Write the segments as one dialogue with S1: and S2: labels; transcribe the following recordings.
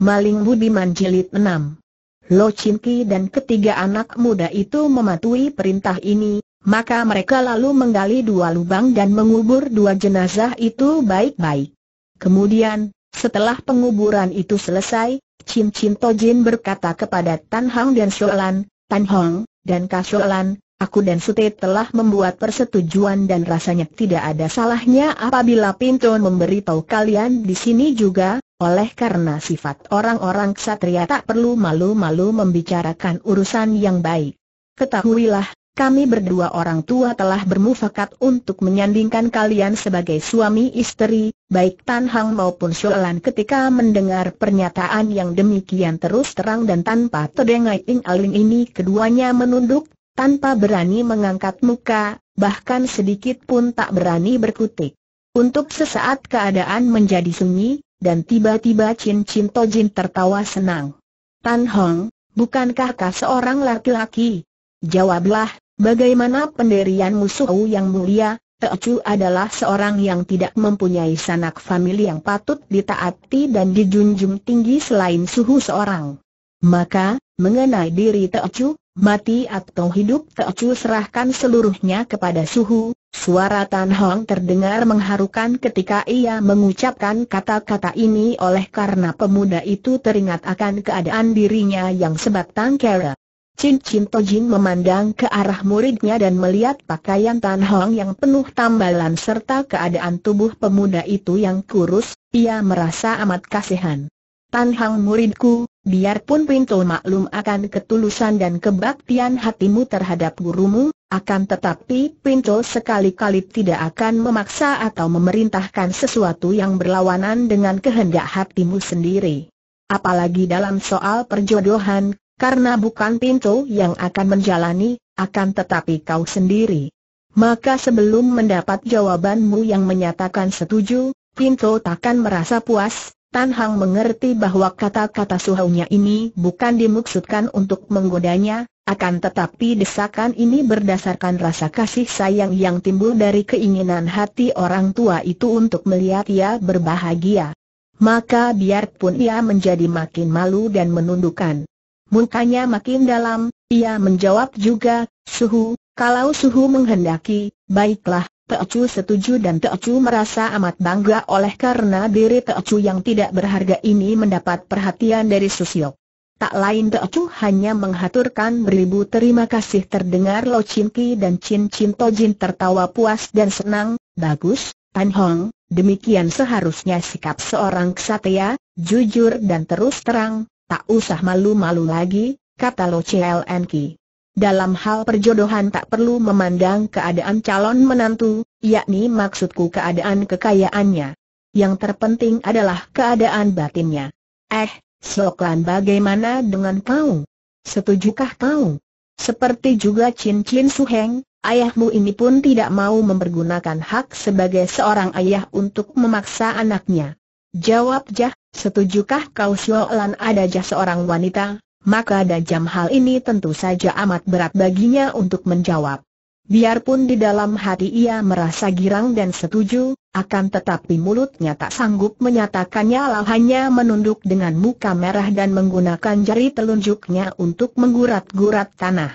S1: Maling Budiman Jilid 6 Lo Chinki dan ketiga anak muda itu mematuhi perintah ini, maka mereka lalu menggali dua lubang dan mengubur dua jenazah itu baik-baik. Kemudian, setelah penguburan itu selesai, Chin Chin Tojin berkata kepada Tan Hong dan Sholan, Tan Hong, dan Lan, Aku dan Sute telah membuat persetujuan dan rasanya tidak ada salahnya apabila Pinton memberitahu kalian di sini juga, oleh karena sifat orang-orang ksatria tak perlu malu-malu membicarakan urusan yang baik. Ketahuilah, kami berdua orang tua telah bermufakat untuk menyandingkan kalian sebagai suami istri, baik Tan Hang maupun Sholan ketika mendengar pernyataan yang demikian terus terang dan tanpa terdengai ing-aling ini keduanya menunduk, tanpa berani mengangkat muka, bahkan sedikit pun tak berani berkutik. Untuk sesaat keadaan menjadi sunyi, dan tiba-tiba Chin Chin Tojin tertawa senang. Tan Hong, bukankah kau seorang laki-laki? Jawablah, bagaimana penderian musuh yang mulia, Chu adalah seorang yang tidak mempunyai sanak famili yang patut ditaati dan dijunjung tinggi selain suhu seorang. Maka, mengenai diri Chu, Mati atau hidup Teocu serahkan seluruhnya kepada Suhu, suara Tan Hong terdengar mengharukan ketika ia mengucapkan kata-kata ini oleh karena pemuda itu teringat akan keadaan dirinya yang sebatang kara. Chin Chin Tojin memandang ke arah muridnya dan melihat pakaian Tan Hong yang penuh tambalan serta keadaan tubuh pemuda itu yang kurus, ia merasa amat kasihan. Tan Hong muridku, Biarpun Pinto maklum akan ketulusan dan kebaktian hatimu terhadap gurumu, akan tetapi Pinto sekali-kali tidak akan memaksa atau memerintahkan sesuatu yang berlawanan dengan kehendak hatimu sendiri. Apalagi dalam soal perjodohan, karena bukan Pinto yang akan menjalani, akan tetapi kau sendiri. Maka sebelum mendapat jawabanmu yang menyatakan setuju, Pinto takkan merasa puas, Tan Hang mengerti bahwa kata-kata suhaunya ini bukan dimaksudkan untuk menggodanya, akan tetapi desakan ini berdasarkan rasa kasih sayang yang timbul dari keinginan hati orang tua itu untuk melihat ia berbahagia. Maka biarpun ia menjadi makin malu dan menundukkan mukanya makin dalam, ia menjawab juga, Suhu, kalau Suhu menghendaki, baiklah, Teocu setuju dan Teocu merasa amat bangga oleh karena diri Teocu yang tidak berharga ini mendapat perhatian dari Susio. Tak lain Teocu hanya menghaturkan beribu terima kasih terdengar Lo Chin Ki dan Chin Chin Jin tertawa puas dan senang, bagus, Tan Hong, demikian seharusnya sikap seorang ksatria, jujur dan terus terang, tak usah malu-malu lagi, kata Lo Chin Ki. Dalam hal perjodohan tak perlu memandang keadaan calon menantu, yakni maksudku keadaan kekayaannya. Yang terpenting adalah keadaan batinnya. Eh, Soklan bagaimana dengan kau? Setujukah kau? Seperti juga Chin Chin Suheng, ayahmu ini pun tidak mau mempergunakan hak sebagai seorang ayah untuk memaksa anaknya. Jawab Jah, setujukah kau Soklan ada Jah seorang wanita, maka dajam hal ini tentu saja amat berat baginya untuk menjawab. Biarpun di dalam hati ia merasa girang dan setuju, akan tetapi mulutnya tak sanggup menyatakannya lah hanya menunduk dengan muka merah dan menggunakan jari telunjuknya untuk menggurat-gurat tanah.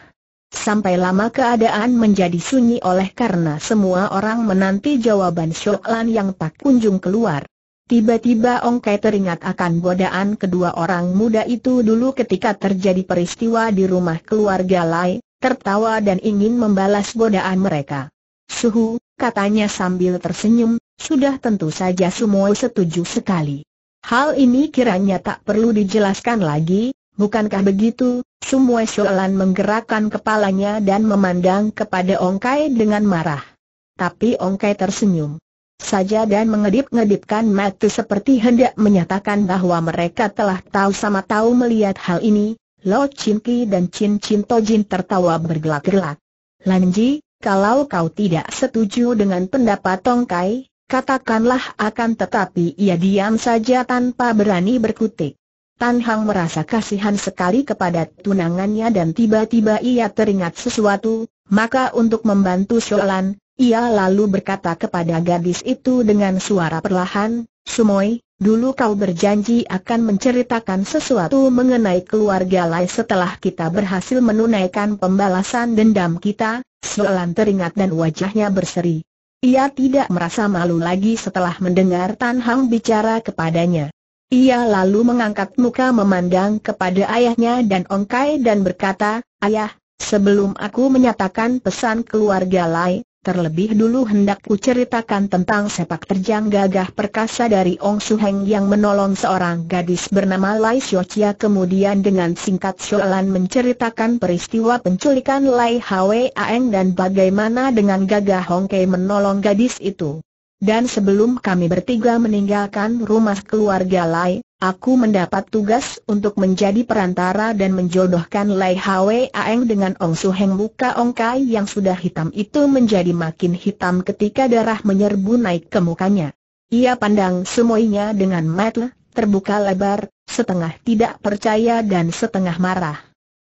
S1: Sampai lama keadaan menjadi sunyi oleh karena semua orang menanti jawaban Syoklan yang tak kunjung keluar. Tiba-tiba Ongkai teringat akan godaan kedua orang muda itu dulu ketika terjadi peristiwa di rumah keluarga Lai, tertawa dan ingin membalas godaan mereka. Suhu, katanya sambil tersenyum, sudah tentu saja semua setuju sekali. Hal ini kiranya tak perlu dijelaskan lagi, bukankah begitu? Semua soalan menggerakkan kepalanya dan memandang kepada Ongkai dengan marah. Tapi Ongkai tersenyum saja dan mengedip-ngedipkan mata seperti hendak menyatakan bahwa mereka telah tahu sama tahu melihat hal ini, Lo Chin Ki dan Chin Chin Tojin tertawa bergelak-gelak. Lanji, kalau kau tidak setuju dengan pendapat Tongkai, katakanlah akan tetapi ia diam saja tanpa berani berkutik. Tan Hang merasa kasihan sekali kepada tunangannya dan tiba-tiba ia teringat sesuatu, maka untuk membantu Sholan, ia lalu berkata kepada gadis itu dengan suara perlahan, Sumoy, dulu kau berjanji akan menceritakan sesuatu mengenai keluarga Lai setelah kita berhasil menunaikan pembalasan dendam kita, Soalan teringat dan wajahnya berseri. Ia tidak merasa malu lagi setelah mendengar Tan Hang bicara kepadanya. Ia lalu mengangkat muka memandang kepada ayahnya dan Ongkai dan berkata, Ayah, sebelum aku menyatakan pesan keluarga Lai, Terlebih dulu hendak kuceritakan tentang sepak terjang gagah perkasa dari Ong Su Heng yang menolong seorang gadis bernama Lai Xiao Chia kemudian dengan singkat soalan menceritakan peristiwa penculikan Lai Hwa Aeng dan bagaimana dengan gagah Hong Kei menolong gadis itu. Dan sebelum kami bertiga meninggalkan rumah keluarga Lai, aku mendapat tugas untuk menjadi perantara dan menjodohkan Lai Hwe Aeng dengan Ong Su Heng Muka Ong Kai yang sudah hitam itu menjadi makin hitam ketika darah menyerbu naik ke mukanya. Ia pandang semuanya dengan mata terbuka lebar, setengah tidak percaya dan setengah marah.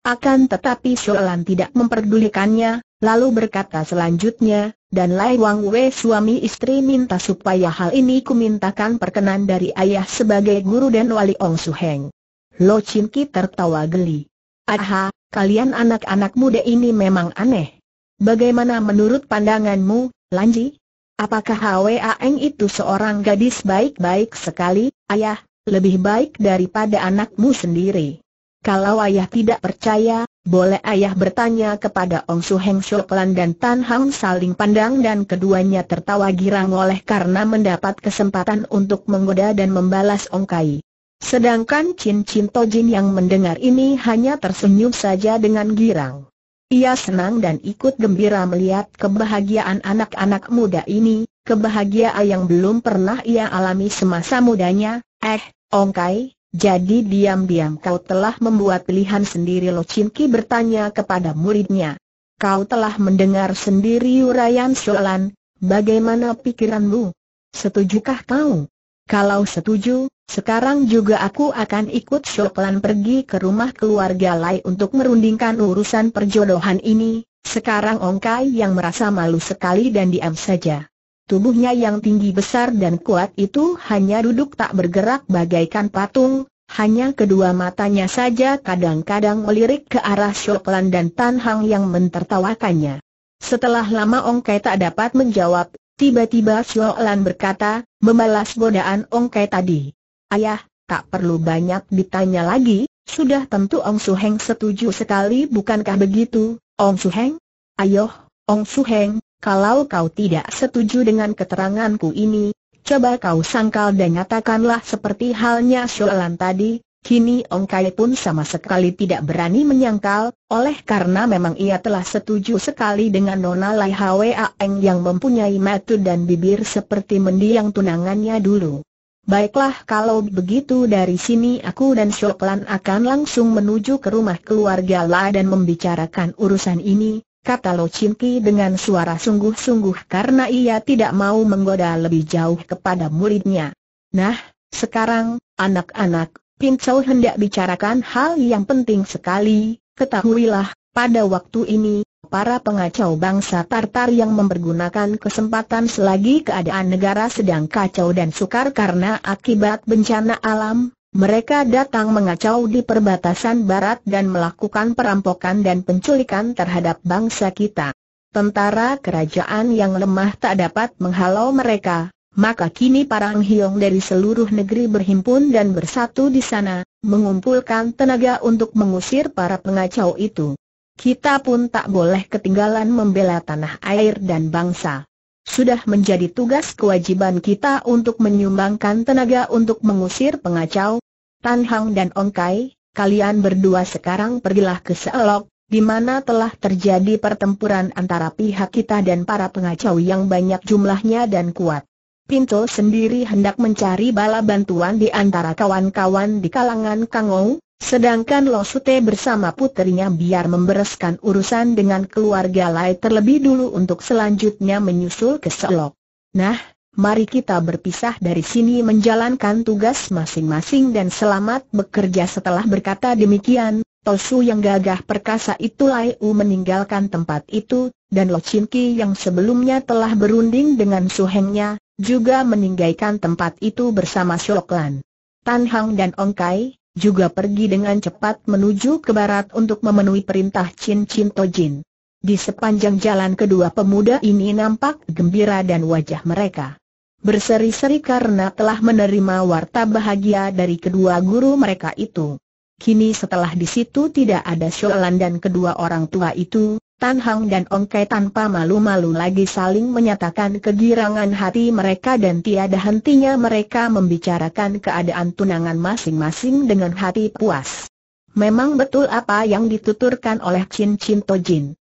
S1: Akan tetapi Soalan tidak memperdulikannya, lalu berkata selanjutnya, dan Lai Wang Wei suami istri minta supaya hal ini kumintakan perkenan dari ayah sebagai guru dan wali Ong Su Heng. Lo Chin Ki tertawa geli. Aha, kalian anak-anak muda ini memang aneh. Bagaimana menurut pandanganmu, Lanji? Apakah Hwa Eng itu seorang gadis baik-baik sekali, ayah, lebih baik daripada anakmu sendiri? Kalau ayah tidak percaya, boleh ayah bertanya kepada Ong Su Heng Shoklan dan Tan Hang saling pandang dan keduanya tertawa girang oleh karena mendapat kesempatan untuk menggoda dan membalas Ong Kai. Sedangkan Chin Chin Tojin yang mendengar ini hanya tersenyum saja dengan girang. Ia senang dan ikut gembira melihat kebahagiaan anak-anak muda ini, kebahagiaan yang belum pernah ia alami semasa mudanya. Eh, Ong Kai, jadi diam-diam kau telah membuat pilihan sendiri Lo Chin Ki bertanya kepada muridnya. Kau telah mendengar sendiri urayan Sholan, bagaimana pikiranmu? Setujukah kau? Kalau setuju, sekarang juga aku akan ikut Sholan pergi ke rumah keluarga Lai untuk merundingkan urusan perjodohan ini. Sekarang Ongkai yang merasa malu sekali dan diam saja. Tubuhnya yang tinggi besar dan kuat itu hanya duduk tak bergerak bagaikan patung, hanya kedua matanya saja kadang-kadang melirik ke arah Shoklan dan Tan Hang yang mentertawakannya. Setelah lama Ong Kai tak dapat menjawab, tiba-tiba Shoklan berkata, membalas godaan Ong Kai tadi. Ayah, tak perlu banyak ditanya lagi, sudah tentu Ong Suheng setuju sekali bukankah begitu, Ong Suheng? Ayoh, Ong Suheng, kalau kau tidak setuju dengan keteranganku ini, coba kau sangkal dan nyatakanlah seperti halnya soalan tadi, Kini Ong Kai pun sama sekali tidak berani menyangkal, oleh karena memang ia telah setuju sekali dengan Nona Lai Hwa Aeng yang mempunyai mata dan bibir seperti mendiang tunangannya dulu. Baiklah kalau begitu dari sini aku dan Shoklan akan langsung menuju ke rumah keluarga La dan membicarakan urusan ini, kata Lo Ki dengan suara sungguh-sungguh karena ia tidak mau menggoda lebih jauh kepada muridnya. Nah, sekarang, anak-anak, Pincau hendak bicarakan hal yang penting sekali, ketahuilah, pada waktu ini, para pengacau bangsa Tartar yang mempergunakan kesempatan selagi keadaan negara sedang kacau dan sukar karena akibat bencana alam, mereka datang mengacau di perbatasan barat dan melakukan perampokan dan penculikan terhadap bangsa kita. Tentara kerajaan yang lemah tak dapat menghalau mereka, maka kini para Hiong dari seluruh negeri berhimpun dan bersatu di sana, mengumpulkan tenaga untuk mengusir para pengacau itu. Kita pun tak boleh ketinggalan membela tanah air dan bangsa. Sudah menjadi tugas kewajiban kita untuk menyumbangkan tenaga untuk mengusir pengacau, Tan Hang dan Ong Kai, kalian berdua sekarang pergilah ke Seelok, di mana telah terjadi pertempuran antara pihak kita dan para pengacau yang banyak jumlahnya dan kuat. Pinto sendiri hendak mencari bala bantuan di antara kawan-kawan di kalangan Kangou, sedangkan Losute bersama puterinya biar membereskan urusan dengan keluarga Lai terlebih dulu untuk selanjutnya menyusul ke Selok. Nah, mari kita berpisah dari sini menjalankan tugas masing-masing dan selamat bekerja setelah berkata demikian, Tosu yang gagah perkasa itu Lai U meninggalkan tempat itu, dan Lo Chin Ki yang sebelumnya telah berunding dengan Su Hengnya, juga meninggalkan tempat itu bersama Shok Lan. Tan Hang dan Ong Kai, juga pergi dengan cepat menuju ke barat untuk memenuhi perintah Chin Chin To Jin. Di sepanjang jalan kedua pemuda ini nampak gembira dan wajah mereka berseri-seri karena telah menerima warta bahagia dari kedua guru mereka itu. Kini setelah di situ tidak ada Sholan dan kedua orang tua itu, Tan Hang dan Ong Kai tanpa malu-malu lagi saling menyatakan kegirangan hati mereka dan tiada hentinya mereka membicarakan keadaan tunangan masing-masing dengan hati puas. Memang betul apa yang dituturkan oleh Chin Chin To Jin.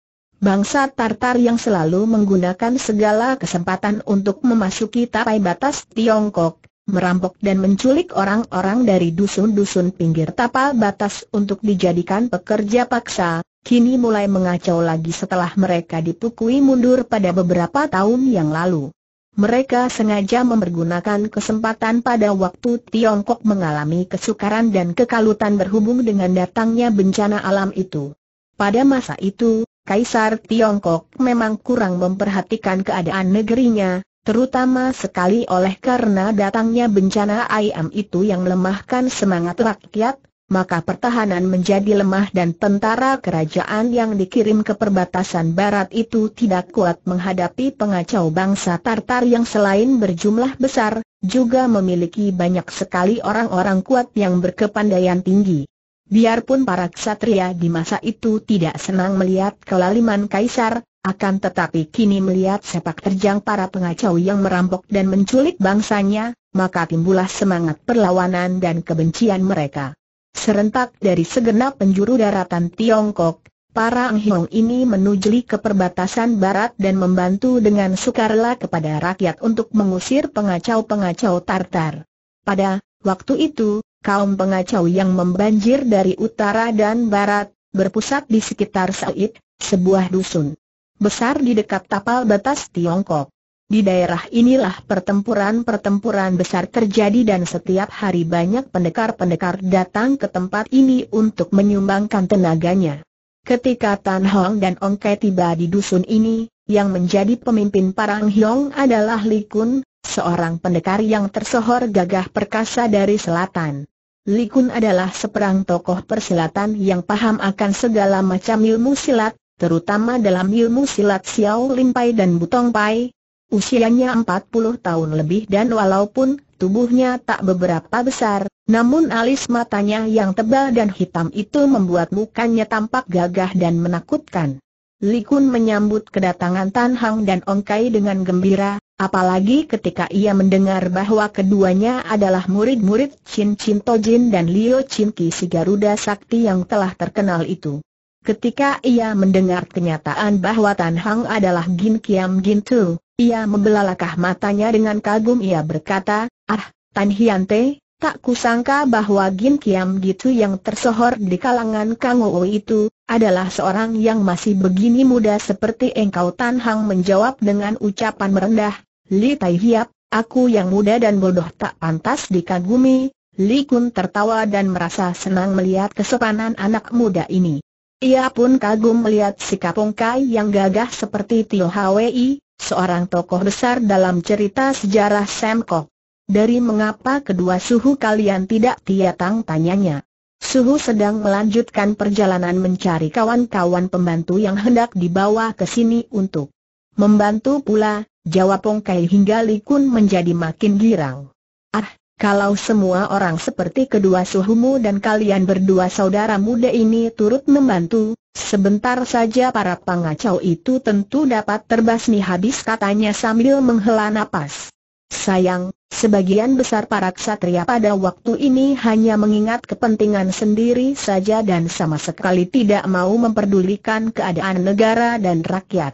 S1: Bangsa Tartar yang selalu menggunakan segala kesempatan untuk memasuki tapai batas Tiongkok, merampok dan menculik orang-orang dari dusun-dusun pinggir tapal batas untuk dijadikan pekerja paksa, kini mulai mengacau lagi setelah mereka dipukui mundur pada beberapa tahun yang lalu. Mereka sengaja mempergunakan kesempatan pada waktu Tiongkok mengalami kesukaran dan kekalutan berhubung dengan datangnya bencana alam itu. Pada masa itu, Kaisar Tiongkok memang kurang memperhatikan keadaan negerinya, terutama sekali oleh karena datangnya bencana ayam itu yang melemahkan semangat rakyat, maka pertahanan menjadi lemah dan tentara kerajaan yang dikirim ke perbatasan barat itu tidak kuat menghadapi pengacau bangsa Tartar yang selain berjumlah besar, juga memiliki banyak sekali orang-orang kuat yang berkepandaian tinggi. Biarpun para ksatria di masa itu tidak senang melihat kelaliman kaisar, akan tetapi kini melihat sepak terjang para pengacau yang merampok dan menculik bangsanya, maka timbullah semangat perlawanan dan kebencian mereka. Serentak dari segenap penjuru daratan Tiongkok, para Anghiong ini menuju ke perbatasan barat dan membantu dengan sukarela kepada rakyat untuk mengusir pengacau-pengacau Tartar. Pada waktu itu, kaum pengacau yang membanjir dari utara dan barat, berpusat di sekitar Said, sebuah dusun besar di dekat tapal batas Tiongkok. Di daerah inilah pertempuran-pertempuran besar terjadi dan setiap hari banyak pendekar-pendekar datang ke tempat ini untuk menyumbangkan tenaganya. Ketika Tan Hong dan Ong Kai tiba di dusun ini, yang menjadi pemimpin Parang Hyong adalah Li Kun, seorang pendekar yang tersohor gagah perkasa dari selatan. Li Kun adalah seperang tokoh persilatan yang paham akan segala macam ilmu silat, terutama dalam ilmu silat Xiao Limpai dan Butong Pai. Usianya 40 tahun lebih dan walaupun tubuhnya tak beberapa besar, namun alis matanya yang tebal dan hitam itu membuat mukanya tampak gagah dan menakutkan. Li Kun menyambut kedatangan Tan Hang dan Ong Kai dengan gembira, Apalagi ketika ia mendengar bahwa keduanya adalah murid-murid Chin Chin Tojin dan Liu Chin Ki si Garuda Sakti yang telah terkenal itu. Ketika ia mendengar kenyataan bahwa Tan Hang adalah Gin Kiam Gin Tu, ia membelalakah matanya dengan kagum ia berkata, Ah, Tan Hian Te, tak kusangka bahwa Gin Kiam Gitu yang tersohor di kalangan Kang Ou itu, adalah seorang yang masih begini muda seperti engkau Tan Hang menjawab dengan ucapan merendah, Li Tai Hiap, aku yang muda dan bodoh tak pantas dikagumi, Li Kun tertawa dan merasa senang melihat kesopanan anak muda ini. Ia pun kagum melihat sikap Kai yang gagah seperti Tio Hwi, seorang tokoh besar dalam cerita sejarah Kok. Dari mengapa kedua suhu kalian tidak tiatang tanyanya. Suhu sedang melanjutkan perjalanan mencari kawan-kawan pembantu yang hendak dibawa ke sini untuk membantu pula, Jawab Pongkai hingga Li Kun menjadi makin girang. Ah, kalau semua orang seperti kedua suhumu dan kalian berdua saudara muda ini turut membantu, sebentar saja para pengacau itu tentu dapat terbasmi habis katanya sambil menghela napas. Sayang, sebagian besar para ksatria pada waktu ini hanya mengingat kepentingan sendiri saja dan sama sekali tidak mau memperdulikan keadaan negara dan rakyat.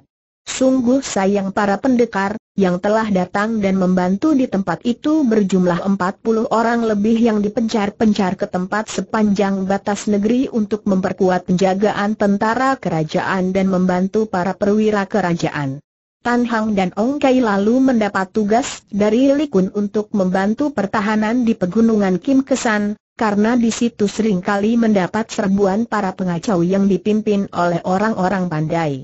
S1: Sungguh sayang para pendekar, yang telah datang dan membantu di tempat itu berjumlah 40 orang lebih yang dipencar-pencar ke tempat sepanjang batas negeri untuk memperkuat penjagaan tentara kerajaan dan membantu para perwira kerajaan. Tan Hang dan Ong Kai lalu mendapat tugas dari Li Kun untuk membantu pertahanan di pegunungan Kim Kesan, karena di situ seringkali mendapat serbuan para pengacau yang dipimpin oleh orang-orang pandai.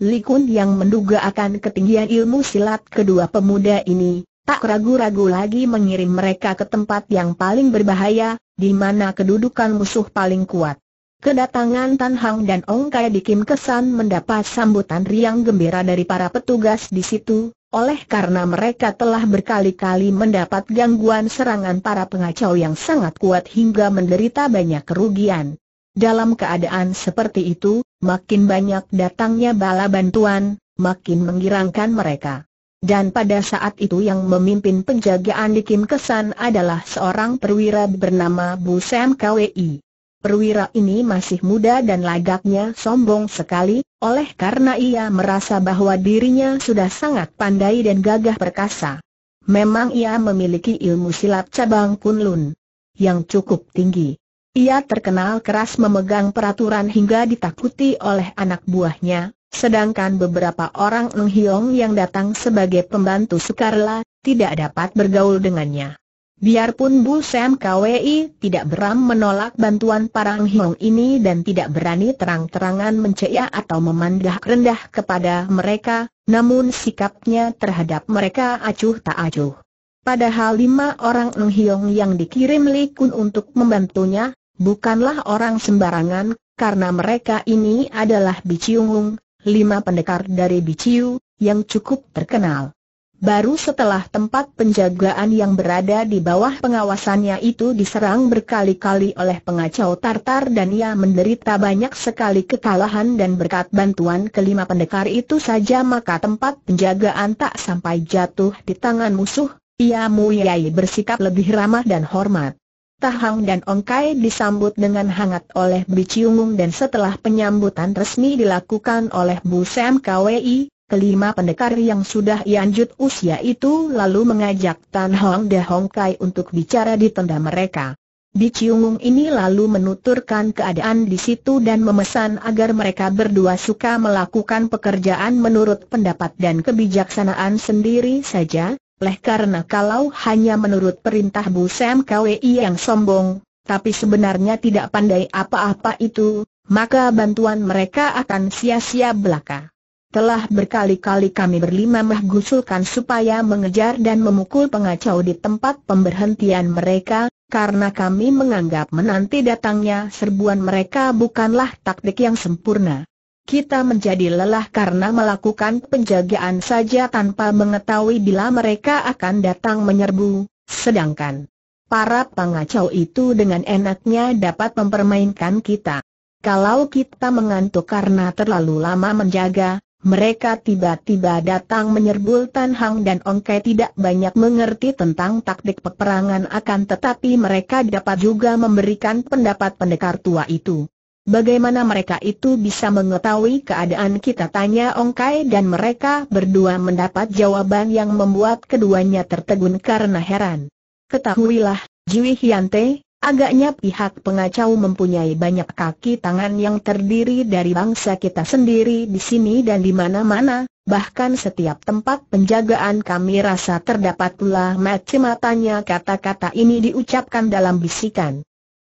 S1: Likun yang menduga akan ketinggian ilmu silat kedua pemuda ini, tak ragu-ragu lagi mengirim mereka ke tempat yang paling berbahaya, di mana kedudukan musuh paling kuat. Kedatangan Tan Hang dan Ong Kai di Kim kesan mendapat sambutan riang gembira dari para petugas di situ, oleh karena mereka telah berkali-kali mendapat gangguan serangan para pengacau yang sangat kuat hingga menderita banyak kerugian. Dalam keadaan seperti itu, makin banyak datangnya bala bantuan, makin menggirangkan mereka. Dan pada saat itu yang memimpin penjagaan di Kim Kesan adalah seorang perwira bernama Bu Sam KWI. Perwira ini masih muda dan lagaknya sombong sekali, oleh karena ia merasa bahwa dirinya sudah sangat pandai dan gagah perkasa. Memang ia memiliki ilmu silat cabang kunlun yang cukup tinggi. Ia terkenal keras memegang peraturan hingga ditakuti oleh anak buahnya, sedangkan beberapa orang Ng Hiong yang datang sebagai pembantu Sukarla, tidak dapat bergaul dengannya. Biarpun Bu Sam KWI tidak beram menolak bantuan para Ng Hiong ini dan tidak berani terang-terangan menceia atau memandah rendah kepada mereka, namun sikapnya terhadap mereka acuh tak acuh. Padahal lima orang Ng Hiong yang dikirim Li Kun untuk membantunya, bukanlah orang sembarangan, karena mereka ini adalah Biciungung, lima pendekar dari Biciu, yang cukup terkenal. Baru setelah tempat penjagaan yang berada di bawah pengawasannya itu diserang berkali-kali oleh pengacau Tartar dan ia menderita banyak sekali kekalahan dan berkat bantuan kelima pendekar itu saja maka tempat penjagaan tak sampai jatuh di tangan musuh, ia muyai bersikap lebih ramah dan hormat. Tahang dan Kai disambut dengan hangat oleh Biciungung dan setelah penyambutan resmi dilakukan oleh Bu Sam KWI, kelima pendekar yang sudah lanjut usia itu lalu mengajak Tan Hong De Hong Kai untuk bicara di tenda mereka. Biciungung ini lalu menuturkan keadaan di situ dan memesan agar mereka berdua suka melakukan pekerjaan menurut pendapat dan kebijaksanaan sendiri saja, Leh karena kalau hanya menurut perintah Bu Sam KWI yang sombong, tapi sebenarnya tidak pandai apa-apa itu, maka bantuan mereka akan sia-sia belaka. Telah berkali-kali kami berlima menggusulkan supaya mengejar dan memukul pengacau di tempat pemberhentian mereka, karena kami menganggap menanti datangnya serbuan mereka bukanlah taktik yang sempurna kita menjadi lelah karena melakukan penjagaan saja tanpa mengetahui bila mereka akan datang menyerbu, sedangkan para pengacau itu dengan enaknya dapat mempermainkan kita. Kalau kita mengantuk karena terlalu lama menjaga, mereka tiba-tiba datang menyerbu Tan Hang dan Ong Kai tidak banyak mengerti tentang taktik peperangan akan tetapi mereka dapat juga memberikan pendapat pendekar tua itu. Bagaimana mereka itu bisa mengetahui keadaan kita tanya Ong Kai dan mereka berdua mendapat jawaban yang membuat keduanya tertegun karena heran. Ketahuilah, Jiwi Hyante, agaknya pihak pengacau mempunyai banyak kaki tangan yang terdiri dari bangsa kita sendiri di sini dan di mana-mana, bahkan setiap tempat penjagaan kami rasa terdapat pula macam matanya kata-kata ini diucapkan dalam bisikan.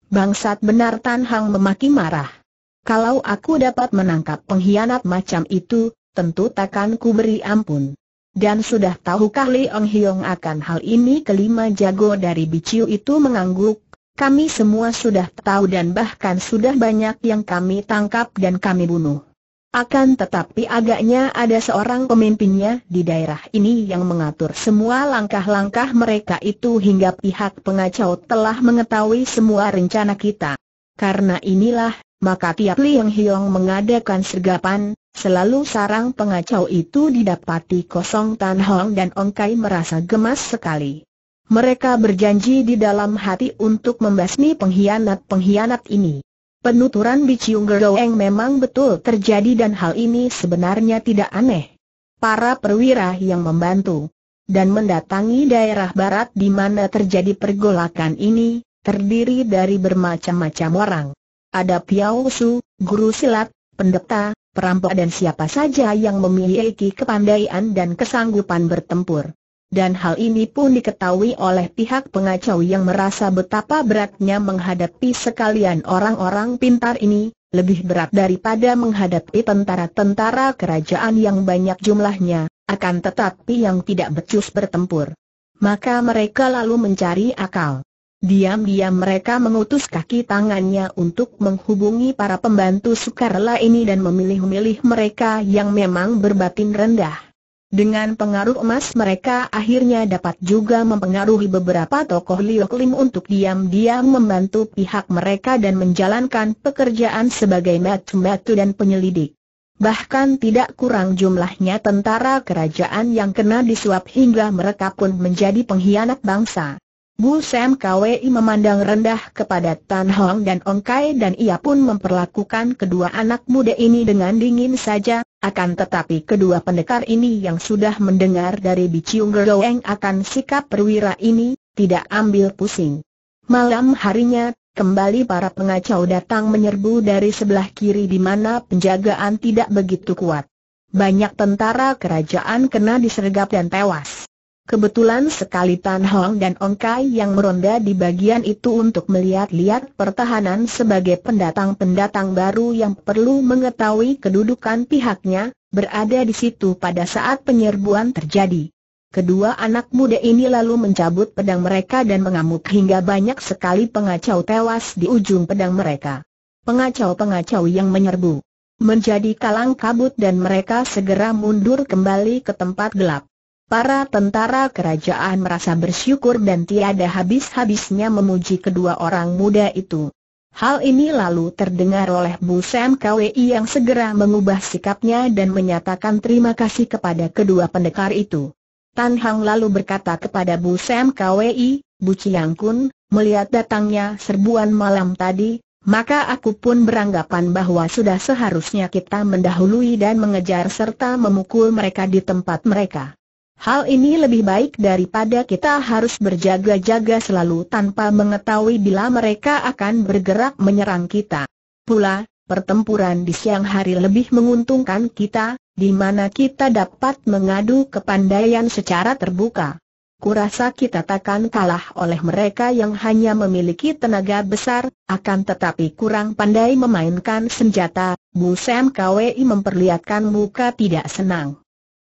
S1: Bangsat benar Tan Hang memaki marah. Kalau aku dapat menangkap pengkhianat macam itu, tentu takkan ku beri ampun. Dan sudah tahukah Ong Hiong akan hal ini kelima jago dari Biciu itu mengangguk, kami semua sudah tahu dan bahkan sudah banyak yang kami tangkap dan kami bunuh. Akan tetapi agaknya ada seorang pemimpinnya di daerah ini yang mengatur semua langkah-langkah mereka itu hingga pihak pengacau telah mengetahui semua rencana kita. Karena inilah, maka tiap Liang Hiong mengadakan sergapan, selalu sarang pengacau itu didapati kosong Tan Hong dan Ong Kai merasa gemas sekali. Mereka berjanji di dalam hati untuk membasmi pengkhianat-pengkhianat ini. Penuturan Biciung Gerdoeng memang betul terjadi dan hal ini sebenarnya tidak aneh. Para perwira yang membantu dan mendatangi daerah barat di mana terjadi pergolakan ini, terdiri dari bermacam-macam orang. Ada Piao Su, guru silat, pendeta, perampok dan siapa saja yang memiliki kepandaian dan kesanggupan bertempur dan hal ini pun diketahui oleh pihak pengacau yang merasa betapa beratnya menghadapi sekalian orang-orang pintar ini, lebih berat daripada menghadapi tentara-tentara kerajaan yang banyak jumlahnya, akan tetapi yang tidak becus bertempur. Maka mereka lalu mencari akal. Diam-diam mereka mengutus kaki tangannya untuk menghubungi para pembantu sukarela ini dan memilih-milih mereka yang memang berbatin rendah. Dengan pengaruh emas mereka akhirnya dapat juga mempengaruhi beberapa tokoh Liu Klim untuk diam-diam membantu pihak mereka dan menjalankan pekerjaan sebagai metu-metu dan penyelidik. Bahkan tidak kurang jumlahnya tentara kerajaan yang kena disuap hingga mereka pun menjadi pengkhianat bangsa. Bu Sam KWI memandang rendah kepada Tan Hong dan Ong Kai dan ia pun memperlakukan kedua anak muda ini dengan dingin saja, akan tetapi kedua pendekar ini yang sudah mendengar dari Biciung Geroeng akan sikap perwira ini, tidak ambil pusing. Malam harinya, kembali para pengacau datang menyerbu dari sebelah kiri di mana penjagaan tidak begitu kuat. Banyak tentara kerajaan kena disergap dan tewas. Kebetulan sekali Tan Hong dan Ong Kai yang meronda di bagian itu untuk melihat-lihat pertahanan sebagai pendatang-pendatang baru yang perlu mengetahui kedudukan pihaknya, berada di situ pada saat penyerbuan terjadi. Kedua anak muda ini lalu mencabut pedang mereka dan mengamuk hingga banyak sekali pengacau tewas di ujung pedang mereka. Pengacau-pengacau yang menyerbu menjadi kalang kabut dan mereka segera mundur kembali ke tempat gelap. Para tentara kerajaan merasa bersyukur dan tiada habis-habisnya memuji kedua orang muda itu. Hal ini lalu terdengar oleh Bu Sam KWI yang segera mengubah sikapnya dan menyatakan terima kasih kepada kedua pendekar itu. Tan Hang lalu berkata kepada Bu Sam KWI, Bu Chiang Kun, melihat datangnya serbuan malam tadi, maka aku pun beranggapan bahwa sudah seharusnya kita mendahului dan mengejar serta memukul mereka di tempat mereka. Hal ini lebih baik daripada kita harus berjaga-jaga selalu tanpa mengetahui bila mereka akan bergerak menyerang kita. Pula, pertempuran di siang hari lebih menguntungkan kita, di mana kita dapat mengadu kepandaian secara terbuka. Kurasa kita takkan kalah oleh mereka yang hanya memiliki tenaga besar, akan tetapi kurang pandai memainkan senjata, Bu Sam KWI memperlihatkan muka tidak senang.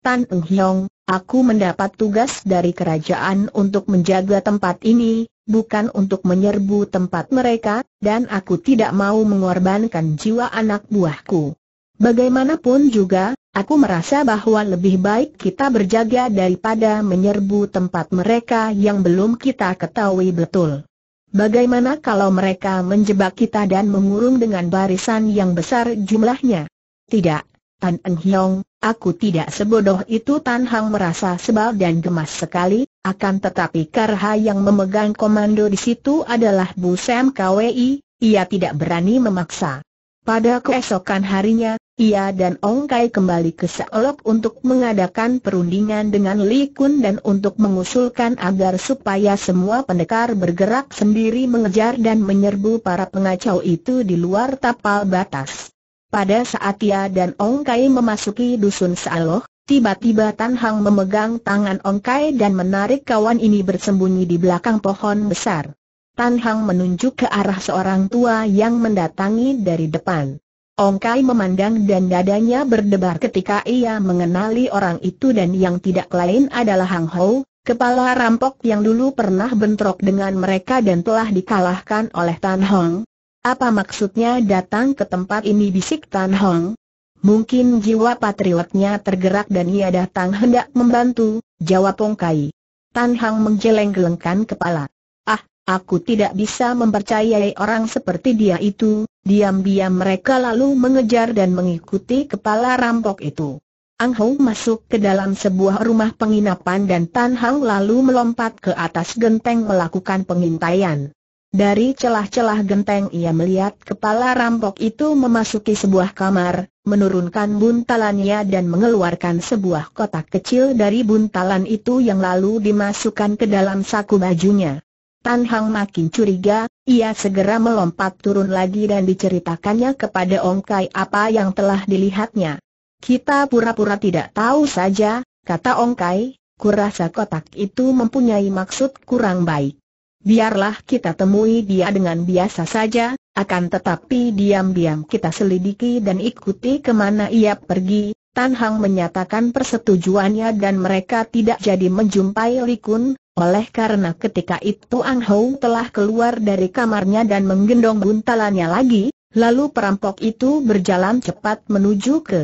S1: Tan Eng Hiong, aku mendapat tugas dari kerajaan untuk menjaga tempat ini, bukan untuk menyerbu tempat mereka, dan aku tidak mau mengorbankan jiwa anak buahku. Bagaimanapun juga, aku merasa bahwa lebih baik kita berjaga daripada menyerbu tempat mereka yang belum kita ketahui betul. Bagaimana kalau mereka menjebak kita dan mengurung dengan barisan yang besar jumlahnya? Tidak, Tan Eng Hiong, aku tidak sebodoh itu Tan Hang merasa sebal dan gemas sekali, akan tetapi Karha yang memegang komando di situ adalah Bu Sam KWI, ia tidak berani memaksa. Pada keesokan harinya, ia dan Ong Kai kembali ke Seolok untuk mengadakan perundingan dengan Li Kun dan untuk mengusulkan agar supaya semua pendekar bergerak sendiri mengejar dan menyerbu para pengacau itu di luar tapal batas. Pada saat ia dan Ong Kai memasuki dusun Saloh, tiba-tiba Tan Hang memegang tangan Ong Kai dan menarik kawan ini bersembunyi di belakang pohon besar. Tan Hang menunjuk ke arah seorang tua yang mendatangi dari depan. Ong Kai memandang dan dadanya berdebar ketika ia mengenali orang itu dan yang tidak lain adalah Hang Hou, kepala rampok yang dulu pernah bentrok dengan mereka dan telah dikalahkan oleh Tan Hong, apa maksudnya datang ke tempat ini bisik Tan Hong? Mungkin jiwa patriotnya tergerak dan ia datang hendak membantu, jawab Kai. Tan Hong menggeleng-gelengkan kepala. Ah, aku tidak bisa mempercayai orang seperti dia itu, diam-diam mereka lalu mengejar dan mengikuti kepala rampok itu. Ang Hong masuk ke dalam sebuah rumah penginapan dan Tan Hong lalu melompat ke atas genteng melakukan pengintaian. Dari celah-celah genteng ia melihat kepala rampok itu memasuki sebuah kamar, menurunkan buntalannya dan mengeluarkan sebuah kotak kecil dari buntalan itu yang lalu dimasukkan ke dalam saku bajunya. Tan Hang makin curiga, ia segera melompat turun lagi dan diceritakannya kepada Ong Kai apa yang telah dilihatnya. Kita pura-pura tidak tahu saja, kata Ong Kai, kurasa kotak itu mempunyai maksud kurang baik biarlah kita temui dia dengan biasa saja, akan tetapi diam-diam kita selidiki dan ikuti kemana ia pergi, Tan Hang menyatakan persetujuannya dan mereka tidak jadi menjumpai Li Kun, oleh karena ketika itu Ang Hou telah keluar dari kamarnya dan menggendong buntalannya lagi, lalu perampok itu berjalan cepat menuju ke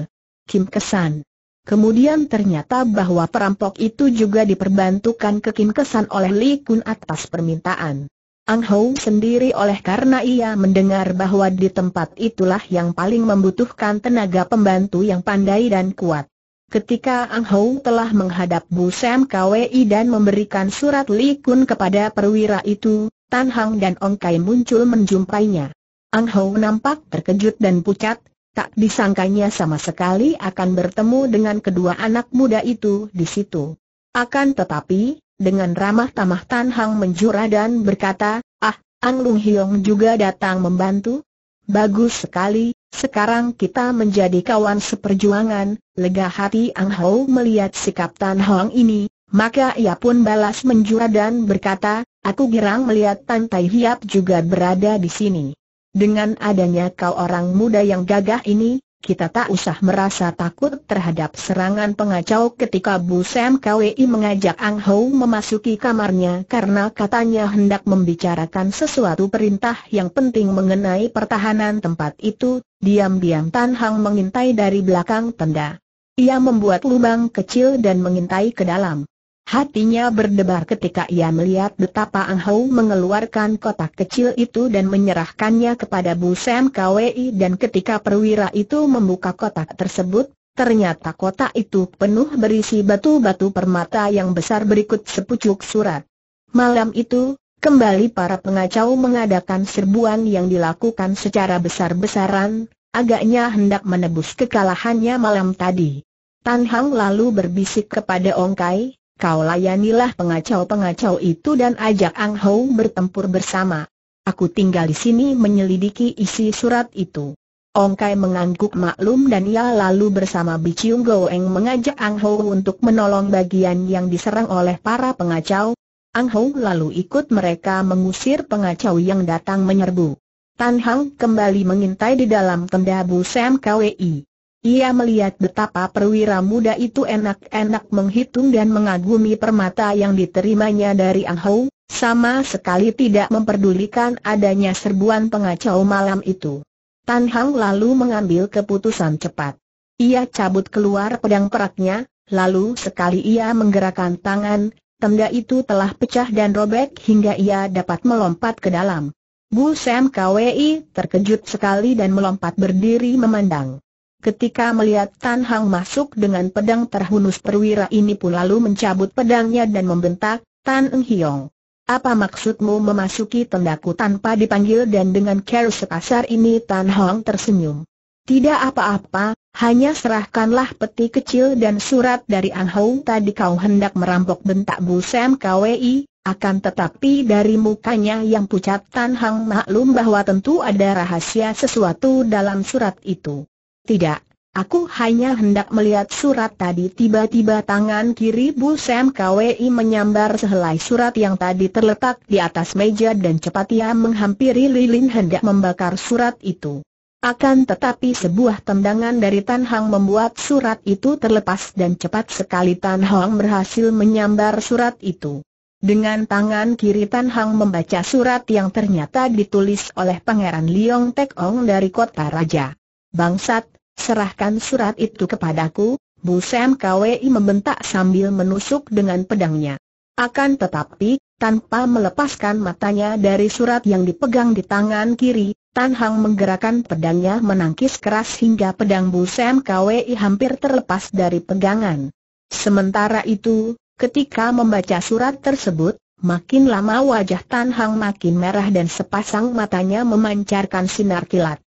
S1: Kim Kesan. Kemudian ternyata bahwa perampok itu juga diperbantukan kekinkesan kesan oleh Li Kun atas permintaan. Ang Hou sendiri oleh karena ia mendengar bahwa di tempat itulah yang paling membutuhkan tenaga pembantu yang pandai dan kuat. Ketika Ang Hou telah menghadap Bu Sam Kwei dan memberikan surat Li Kun kepada perwira itu, Tan Hang dan Ong Kai muncul menjumpainya. Ang Hou nampak terkejut dan pucat, tak disangkanya sama sekali akan bertemu dengan kedua anak muda itu di situ. Akan tetapi, dengan ramah tamah Tan Hang menjura dan berkata, ah, Ang Lung Hiong juga datang membantu? Bagus sekali, sekarang kita menjadi kawan seperjuangan, lega hati Ang Hou melihat sikap Tan Hang ini, maka ia pun balas menjura dan berkata, aku girang melihat Tan Tai Hiap juga berada di sini. Dengan adanya kau orang muda yang gagah ini, kita tak usah merasa takut terhadap serangan pengacau ketika Bu Sam Kwei mengajak Ang Ho memasuki kamarnya karena katanya hendak membicarakan sesuatu perintah yang penting mengenai pertahanan tempat itu, diam-diam Tan Hang mengintai dari belakang tenda. Ia membuat lubang kecil dan mengintai ke dalam. Hatinya berdebar ketika ia melihat betapa Ang Hou mengeluarkan kotak kecil itu dan menyerahkannya kepada Bu Sam kwei dan ketika perwira itu membuka kotak tersebut, ternyata kotak itu penuh berisi batu-batu permata yang besar berikut sepucuk surat. Malam itu, kembali para pengacau mengadakan serbuan yang dilakukan secara besar-besaran, agaknya hendak menebus kekalahannya malam tadi. Tan Hang lalu berbisik kepada Ong Kai, Kau layanilah pengacau-pengacau itu dan ajak Ang Hou bertempur bersama. Aku tinggal di sini menyelidiki isi surat itu. Ong Kai mengangguk maklum dan ia lalu bersama Biciung Goeng mengajak Ang Hou untuk menolong bagian yang diserang oleh para pengacau. Ang Hou lalu ikut mereka mengusir pengacau yang datang menyerbu. Tan Hang kembali mengintai di dalam tenda Bu Sam KWI. Ia melihat betapa perwira muda itu enak-enak menghitung dan mengagumi permata yang diterimanya dari Ang Hou, sama sekali tidak memperdulikan adanya serbuan pengacau malam itu. Tan Hang lalu mengambil keputusan cepat. Ia cabut keluar pedang peraknya, lalu sekali ia menggerakkan tangan, tenda itu telah pecah dan robek hingga ia dapat melompat ke dalam. Bu Sam Kwi terkejut sekali dan melompat berdiri memandang. Ketika melihat Tan Hang masuk dengan pedang terhunus perwira ini pun lalu mencabut pedangnya dan membentak, Tan Eng Hiong. Apa maksudmu memasuki tendaku tanpa dipanggil dan dengan care sekasar ini Tan Hong tersenyum. Tidak apa-apa, hanya serahkanlah peti kecil dan surat dari Ang Hong tadi kau hendak merampok bentak Bu Sam KWI, akan tetapi dari mukanya yang pucat Tan Hang maklum bahwa tentu ada rahasia sesuatu dalam surat itu. Tidak, aku hanya hendak melihat surat tadi tiba-tiba tangan kiri Bu Sam KWI menyambar sehelai surat yang tadi terletak di atas meja dan cepat ia menghampiri lilin hendak membakar surat itu. Akan tetapi sebuah tendangan dari Tan Hang membuat surat itu terlepas dan cepat sekali Tan Hang berhasil menyambar surat itu. Dengan tangan kiri Tan Hang membaca surat yang ternyata ditulis oleh Pangeran Liong Tek Ong dari kota Raja. Bangsat, serahkan surat itu kepadaku, Bu Sam KWI membentak sambil menusuk dengan pedangnya. Akan tetapi, tanpa melepaskan matanya dari surat yang dipegang di tangan kiri, Tan Hang menggerakkan pedangnya menangkis keras hingga pedang Bu Sam KWI hampir terlepas dari pegangan. Sementara itu, ketika membaca surat tersebut, makin lama wajah Tan Hang makin merah dan sepasang matanya memancarkan sinar kilat.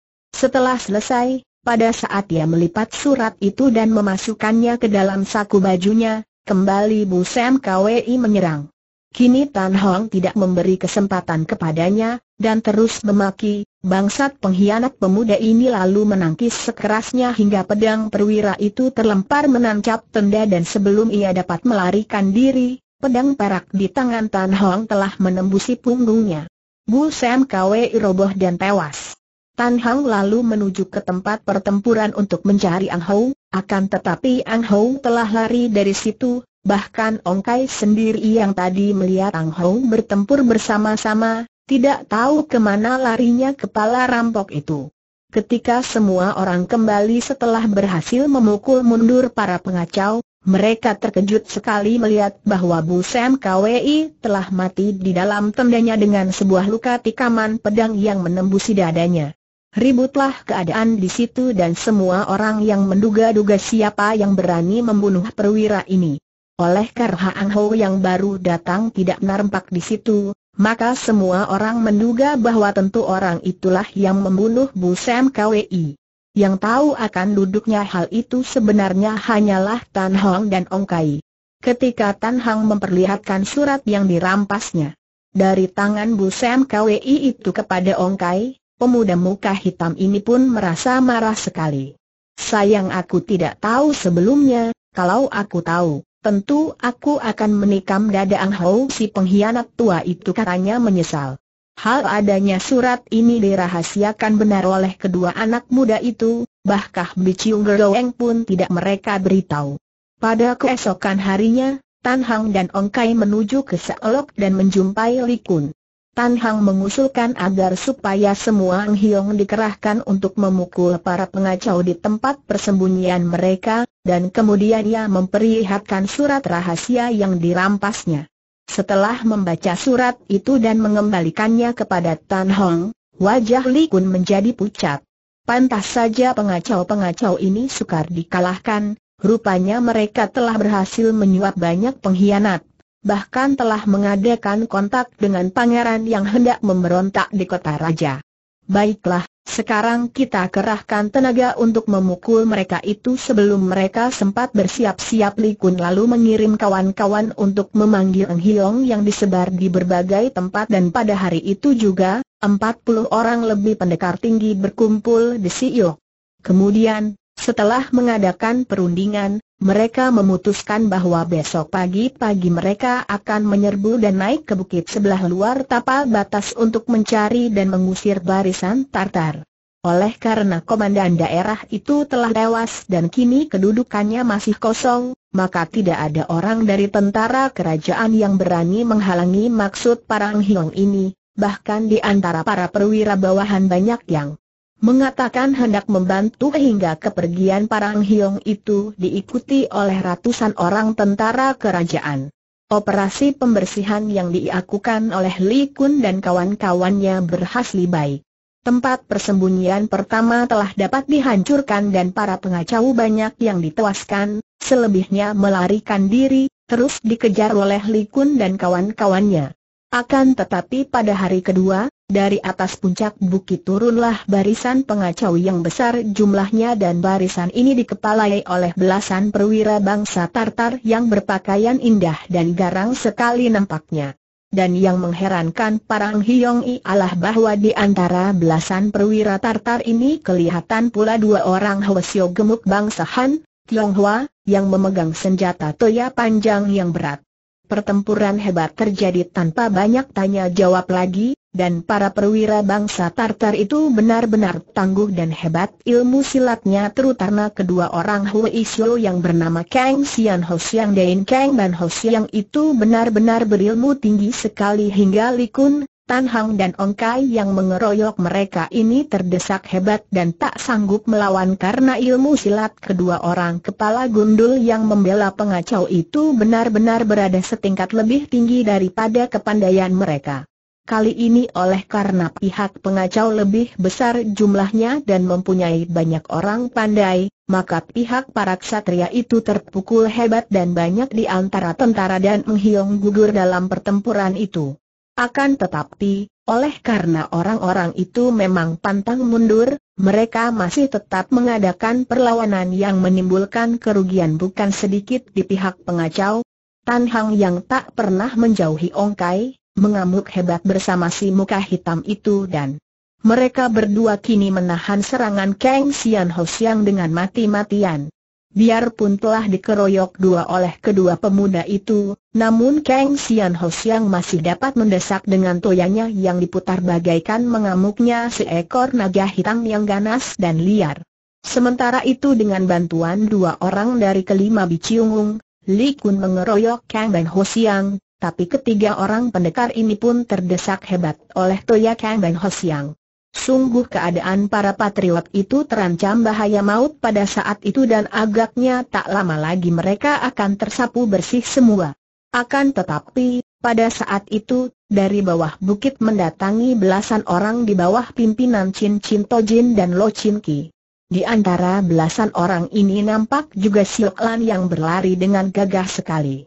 S1: Setelah selesai, pada saat ia melipat surat itu dan memasukkannya ke dalam saku bajunya, kembali Bu Sam KWI menyerang. Kini Tan Hong tidak memberi kesempatan kepadanya, dan terus memaki, bangsat pengkhianat pemuda ini lalu menangkis sekerasnya hingga pedang perwira itu terlempar menancap tenda dan sebelum ia dapat melarikan diri, pedang perak di tangan Tan Hong telah menembusi punggungnya. Bu Sam Kwei roboh dan tewas. Tan Hang lalu menuju ke tempat pertempuran untuk mencari Ang Hou, akan tetapi Ang Hou telah lari dari situ, bahkan Ong Kai sendiri yang tadi melihat Ang Hou bertempur bersama-sama, tidak tahu kemana larinya kepala rampok itu. Ketika semua orang kembali setelah berhasil memukul mundur para pengacau, mereka terkejut sekali melihat bahwa Bu Sam KWI telah mati di dalam tendanya dengan sebuah luka tikaman pedang yang menembusi dadanya. Ributlah keadaan di situ dan semua orang yang menduga-duga siapa yang berani membunuh perwira ini. Oleh karena Ang Ho yang baru datang tidak nampak di situ, maka semua orang menduga bahwa tentu orang itulah yang membunuh Bu Sam KWI. Yang tahu akan duduknya hal itu sebenarnya hanyalah Tan Hong dan Ong Kai. Ketika Tan Hong memperlihatkan surat yang dirampasnya dari tangan Bu Sam KWI itu kepada Ong Kai, pemuda muka hitam ini pun merasa marah sekali. Sayang aku tidak tahu sebelumnya, kalau aku tahu, tentu aku akan menikam dada Ang Hou si pengkhianat tua itu katanya menyesal. Hal adanya surat ini dirahasiakan benar oleh kedua anak muda itu, bahkah Biciung Geroweng pun tidak mereka beritahu. Pada keesokan harinya, Tan Hang dan Ong Kai menuju ke Seolok dan menjumpai Li Kun. Tan Hang mengusulkan agar supaya semua Ang Hiong dikerahkan untuk memukul para pengacau di tempat persembunyian mereka, dan kemudian ia memperlihatkan surat rahasia yang dirampasnya. Setelah membaca surat itu dan mengembalikannya kepada Tan Hong, wajah Li Kun menjadi pucat. Pantas saja pengacau-pengacau ini sukar dikalahkan, rupanya mereka telah berhasil menyuap banyak pengkhianat bahkan telah mengadakan kontak dengan pangeran yang hendak memberontak di kota raja. Baiklah, sekarang kita kerahkan tenaga untuk memukul mereka itu sebelum mereka sempat bersiap-siap Likun lalu mengirim kawan-kawan untuk memanggil Eng Hiong yang disebar di berbagai tempat dan pada hari itu juga, 40 orang lebih pendekar tinggi berkumpul di Siyo. Kemudian, setelah mengadakan perundingan, mereka memutuskan bahwa besok pagi-pagi mereka akan menyerbu dan naik ke bukit sebelah luar tapal batas untuk mencari dan mengusir barisan Tartar. Oleh karena komandan daerah itu telah tewas dan kini kedudukannya masih kosong, maka tidak ada orang dari tentara kerajaan yang berani menghalangi maksud Parang Hiong ini, bahkan di antara para perwira bawahan banyak yang mengatakan hendak membantu hingga kepergian Parang Hiong itu diikuti oleh ratusan orang tentara kerajaan. Operasi pembersihan yang diakukan oleh Li Kun dan kawan-kawannya berhasil baik. Tempat persembunyian pertama telah dapat dihancurkan dan para pengacau banyak yang ditewaskan, selebihnya melarikan diri, terus dikejar oleh Li Kun dan kawan-kawannya. Akan tetapi pada hari kedua, dari atas puncak bukit turunlah barisan pengacau yang besar jumlahnya dan barisan ini dikepalai oleh belasan perwira bangsa Tartar yang berpakaian indah dan garang sekali nampaknya. Dan yang mengherankan Parang Hiong ialah bahwa di antara belasan perwira Tartar ini kelihatan pula dua orang Hwasyo gemuk bangsa Han, Tionghoa, yang memegang senjata toya panjang yang berat. Pertempuran hebat terjadi tanpa banyak tanya jawab lagi, dan para perwira bangsa Tartar itu benar-benar tangguh dan hebat ilmu silatnya terutama kedua orang Hui Isyo yang bernama Kang Xian Ho Xiang dan Kang Ban Ho Xiang itu benar-benar berilmu tinggi sekali hingga Likun, Tan Hang dan Ong Kai yang mengeroyok mereka ini terdesak hebat dan tak sanggup melawan karena ilmu silat kedua orang kepala gundul yang membela pengacau itu benar-benar berada setingkat lebih tinggi daripada kepandaian mereka. Kali ini oleh karena pihak pengacau lebih besar jumlahnya dan mempunyai banyak orang pandai, maka pihak para ksatria itu terpukul hebat dan banyak di antara tentara dan menghilang gugur dalam pertempuran itu. Akan tetapi, oleh karena orang-orang itu memang pantang mundur, mereka masih tetap mengadakan perlawanan yang menimbulkan kerugian bukan sedikit di pihak pengacau. Tan Hang yang tak pernah menjauhi Ongkai, mengamuk hebat bersama si muka hitam itu dan mereka berdua kini menahan serangan Kang Sian Ho Siang dengan mati-matian. Biarpun telah dikeroyok dua oleh kedua pemuda itu, namun Kang Sian Ho Siang masih dapat mendesak dengan toyanya yang diputar bagaikan mengamuknya seekor naga hitam yang ganas dan liar. Sementara itu dengan bantuan dua orang dari kelima biciungung, Li Kun mengeroyok Kang Ben Ho Siang, tapi ketiga orang pendekar ini pun terdesak hebat oleh Toya Kang Ho Siang. Sungguh keadaan para patriot itu terancam bahaya maut pada saat itu dan agaknya tak lama lagi mereka akan tersapu bersih semua. Akan tetapi, pada saat itu, dari bawah bukit mendatangi belasan orang di bawah pimpinan Chin Chin Tojin dan Lo Chin Ki. Di antara belasan orang ini nampak juga Siok Lan yang berlari dengan gagah sekali.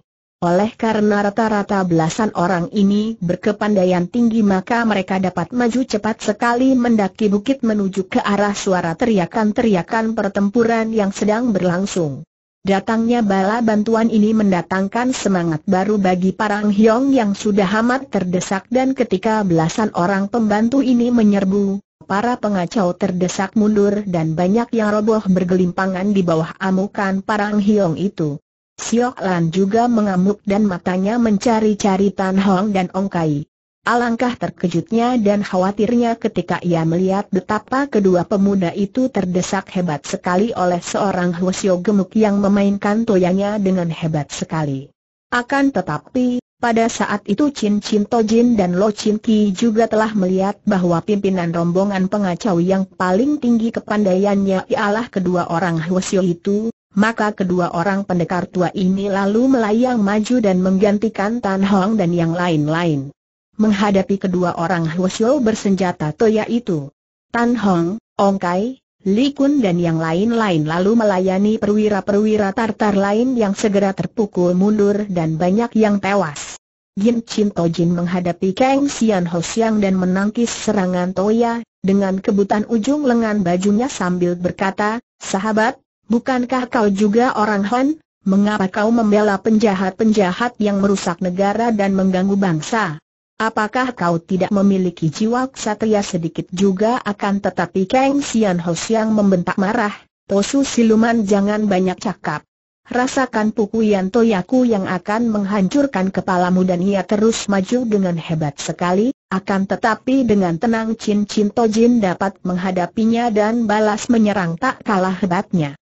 S1: Oleh karena rata-rata belasan orang ini berkepandaian tinggi maka mereka dapat maju cepat sekali mendaki bukit menuju ke arah suara teriakan-teriakan pertempuran yang sedang berlangsung. Datangnya bala bantuan ini mendatangkan semangat baru bagi Parang Hyong yang sudah amat terdesak dan ketika belasan orang pembantu ini menyerbu, para pengacau terdesak mundur dan banyak yang roboh bergelimpangan di bawah amukan Parang Hyong itu. Siok Lan juga mengamuk dan matanya mencari-cari Tan Hong dan Ong Kai. Alangkah terkejutnya dan khawatirnya ketika ia melihat betapa kedua pemuda itu terdesak hebat sekali oleh seorang Hwasyo gemuk yang memainkan toyanya dengan hebat sekali. Akan tetapi, pada saat itu Chin Chin Tojin dan Lo Chin Ki juga telah melihat bahwa pimpinan rombongan pengacau yang paling tinggi kepandaiannya ialah kedua orang Hwasyo itu, maka kedua orang pendekar tua ini lalu melayang maju dan menggantikan Tan Hong dan yang lain-lain. Menghadapi kedua orang Hwasyo bersenjata toya itu. Tan Hong, Ong Kai, Li Kun dan yang lain-lain lalu melayani perwira-perwira Tartar lain yang segera terpukul mundur dan banyak yang tewas. Yin Chin Tojin menghadapi Kang Xian Ho Xiang dan menangkis serangan Toya, dengan kebutan ujung lengan bajunya sambil berkata, Sahabat, Bukankah kau juga orang Han? Mengapa kau membela penjahat-penjahat yang merusak negara dan mengganggu bangsa? Apakah kau tidak memiliki jiwa ksatria sedikit juga akan tetapi Kang Sian Ho Siang membentak marah, Tosu siluman jangan banyak cakap. Rasakan pukuyan toyaku yang akan menghancurkan kepalamu dan ia terus maju dengan hebat sekali, akan tetapi dengan tenang Chin Chin Tojin dapat menghadapinya dan balas menyerang tak kalah hebatnya.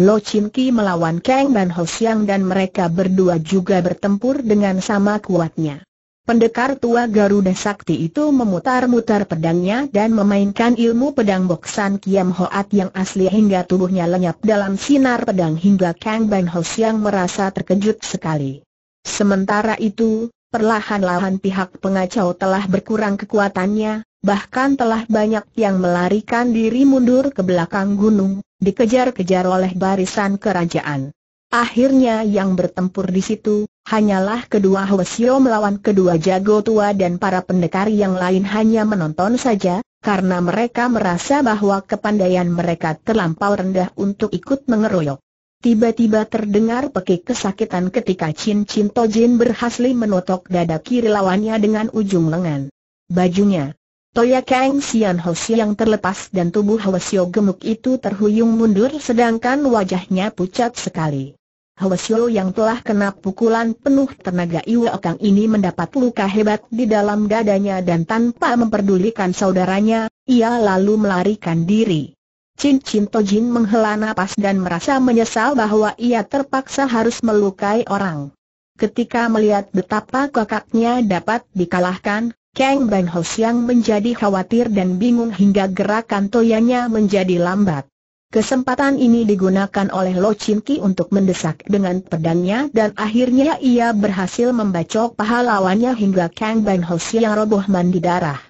S1: Lo Chin Ki melawan Kang Ban Ho Siang dan mereka berdua juga bertempur dengan sama kuatnya. Pendekar tua Garuda Sakti itu memutar-mutar pedangnya dan memainkan ilmu pedang boksan Kiam Hoat yang asli hingga tubuhnya lenyap dalam sinar pedang hingga Kang Ban Ho Siang merasa terkejut sekali. Sementara itu, perlahan-lahan pihak pengacau telah berkurang kekuatannya, bahkan telah banyak yang melarikan diri mundur ke belakang gunung, dikejar-kejar oleh barisan kerajaan. Akhirnya yang bertempur di situ, hanyalah kedua Hwasyo melawan kedua jago tua dan para pendekar yang lain hanya menonton saja, karena mereka merasa bahwa kepandaian mereka terlampau rendah untuk ikut mengeroyok. Tiba-tiba terdengar pekik kesakitan ketika Chin Chin Tojin berhasil menotok dada kiri lawannya dengan ujung lengan bajunya. Toya Kang Sian Hoshi yang terlepas dan tubuh Hwasyo gemuk itu terhuyung mundur sedangkan wajahnya pucat sekali. Hwasyo yang telah kena pukulan penuh tenaga Iwa Kang ini mendapat luka hebat di dalam dadanya dan tanpa memperdulikan saudaranya, ia lalu melarikan diri. Chin Chin Tojin menghela napas dan merasa menyesal bahwa ia terpaksa harus melukai orang. Ketika melihat betapa kakaknya dapat dikalahkan, Kang Bang Ho Siang menjadi khawatir dan bingung hingga gerakan toyanya menjadi lambat. Kesempatan ini digunakan oleh Lo Chin Ki untuk mendesak dengan pedangnya dan akhirnya ia berhasil membacok paha lawannya hingga Kang Bang Ho Siang roboh mandi darah.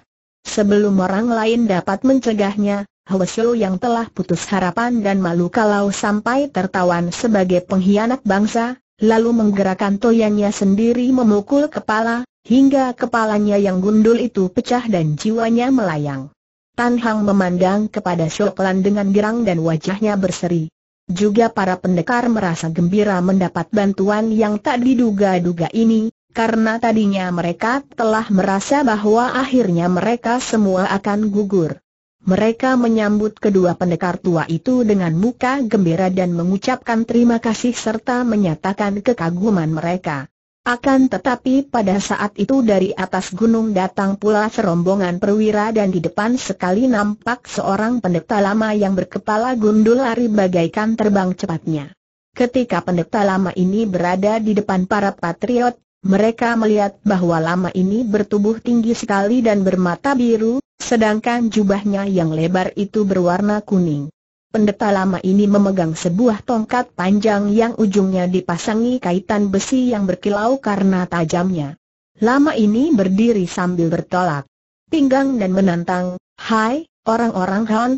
S1: Sebelum orang lain dapat mencegahnya, Siang yang telah putus harapan dan malu kalau sampai tertawan sebagai pengkhianat bangsa, lalu menggerakkan toyanya sendiri memukul kepala, hingga kepalanya yang gundul itu pecah dan jiwanya melayang. Tan Hang memandang kepada Shoklan dengan gerang dan wajahnya berseri. Juga para pendekar merasa gembira mendapat bantuan yang tak diduga-duga ini, karena tadinya mereka telah merasa bahwa akhirnya mereka semua akan gugur. Mereka menyambut kedua pendekar tua itu dengan muka gembira dan mengucapkan terima kasih serta menyatakan kekaguman mereka. Akan tetapi pada saat itu dari atas gunung datang pula serombongan perwira dan di depan sekali nampak seorang pendeta lama yang berkepala gundul lari bagaikan terbang cepatnya. Ketika pendeta lama ini berada di depan para patriot, mereka melihat bahwa lama ini bertubuh tinggi sekali dan bermata biru, sedangkan jubahnya yang lebar itu berwarna kuning pendeta lama ini memegang sebuah tongkat panjang yang ujungnya dipasangi kaitan besi yang berkilau karena tajamnya. Lama ini berdiri sambil bertolak pinggang dan menantang, Hai, orang-orang Han,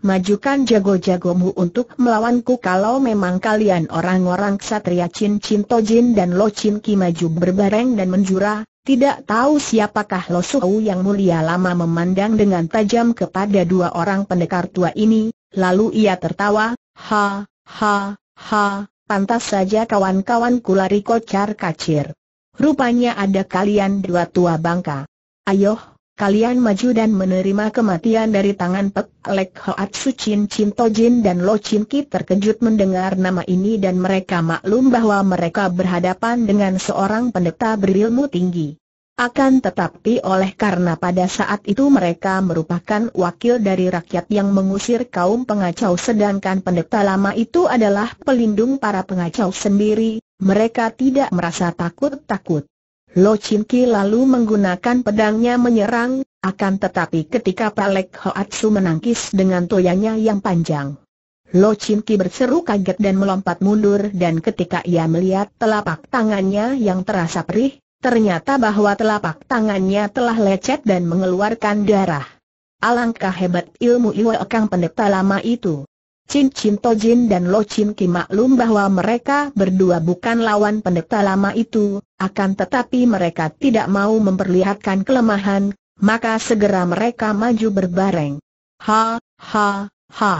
S1: majukan jago-jagomu untuk melawanku kalau memang kalian orang-orang ksatria Chin Chin Tojin dan Lo Chin Ki maju berbareng dan menjura, tidak tahu siapakah Lo Suhu yang mulia lama memandang dengan tajam kepada dua orang pendekar tua ini, lalu ia tertawa, ha, ha, ha, pantas saja kawan-kawan kulari kocar kacir. Rupanya ada kalian dua tua bangka. Ayoh, kalian maju dan menerima kematian dari tangan Pek Lek Hoat Sucin Chin Jin dan Lo Chin Ki terkejut mendengar nama ini dan mereka maklum bahwa mereka berhadapan dengan seorang pendeta berilmu tinggi. Akan tetapi oleh karena pada saat itu mereka merupakan wakil dari rakyat yang mengusir kaum pengacau sedangkan pendeta lama itu adalah pelindung para pengacau sendiri, mereka tidak merasa takut-takut. Lo Chin Ki lalu menggunakan pedangnya menyerang, akan tetapi ketika Palek Hoatsu menangkis dengan toyanya yang panjang. Lo Chin Ki berseru kaget dan melompat mundur dan ketika ia melihat telapak tangannya yang terasa perih, ternyata bahwa telapak tangannya telah lecet dan mengeluarkan darah. Alangkah hebat ilmu Iwe Kang pendeta lama itu. Cin Chin Jin dan Lo Cin Ki maklum bahwa mereka berdua bukan lawan pendeta lama itu, akan tetapi mereka tidak mau memperlihatkan kelemahan, maka segera mereka maju berbareng. Ha, ha, ha.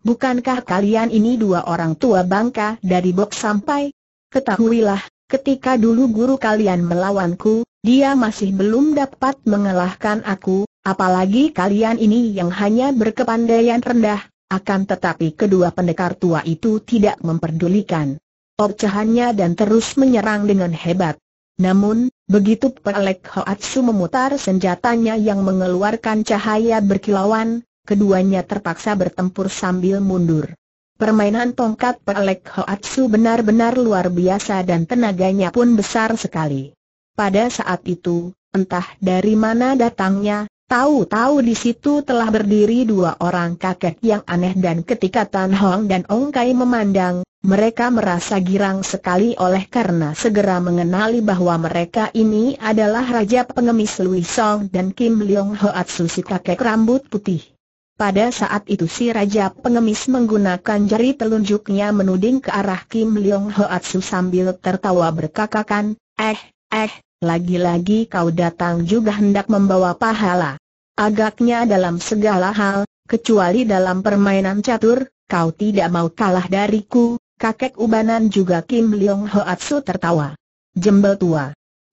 S1: Bukankah kalian ini dua orang tua bangka dari bok sampai? Ketahuilah, ketika dulu guru kalian melawanku, dia masih belum dapat mengalahkan aku, apalagi kalian ini yang hanya berkepandaian rendah, akan tetapi kedua pendekar tua itu tidak memperdulikan ocehannya dan terus menyerang dengan hebat. Namun, begitu Pelek Hoatsu memutar senjatanya yang mengeluarkan cahaya berkilauan, keduanya terpaksa bertempur sambil mundur. Permainan tongkat Pelek Hoatsu benar-benar luar biasa dan tenaganya pun besar sekali. Pada saat itu, entah dari mana datangnya, Tahu-tahu di situ telah berdiri dua orang kakek yang aneh dan ketika Tan Hong dan Ong Kai memandang, mereka merasa girang sekali oleh karena segera mengenali bahwa mereka ini adalah Raja Pengemis Lui Song dan Kim Leong Hoat Susi kakek rambut putih. Pada saat itu si Raja Pengemis menggunakan jari telunjuknya menuding ke arah Kim Leong Hoat Su sambil tertawa berkakakan, eh, eh, lagi-lagi kau datang juga hendak membawa pahala. Agaknya dalam segala hal, kecuali dalam permainan catur, kau tidak mau kalah dariku, kakek ubanan juga Kim Leong Hoatsu tertawa. Jembel tua.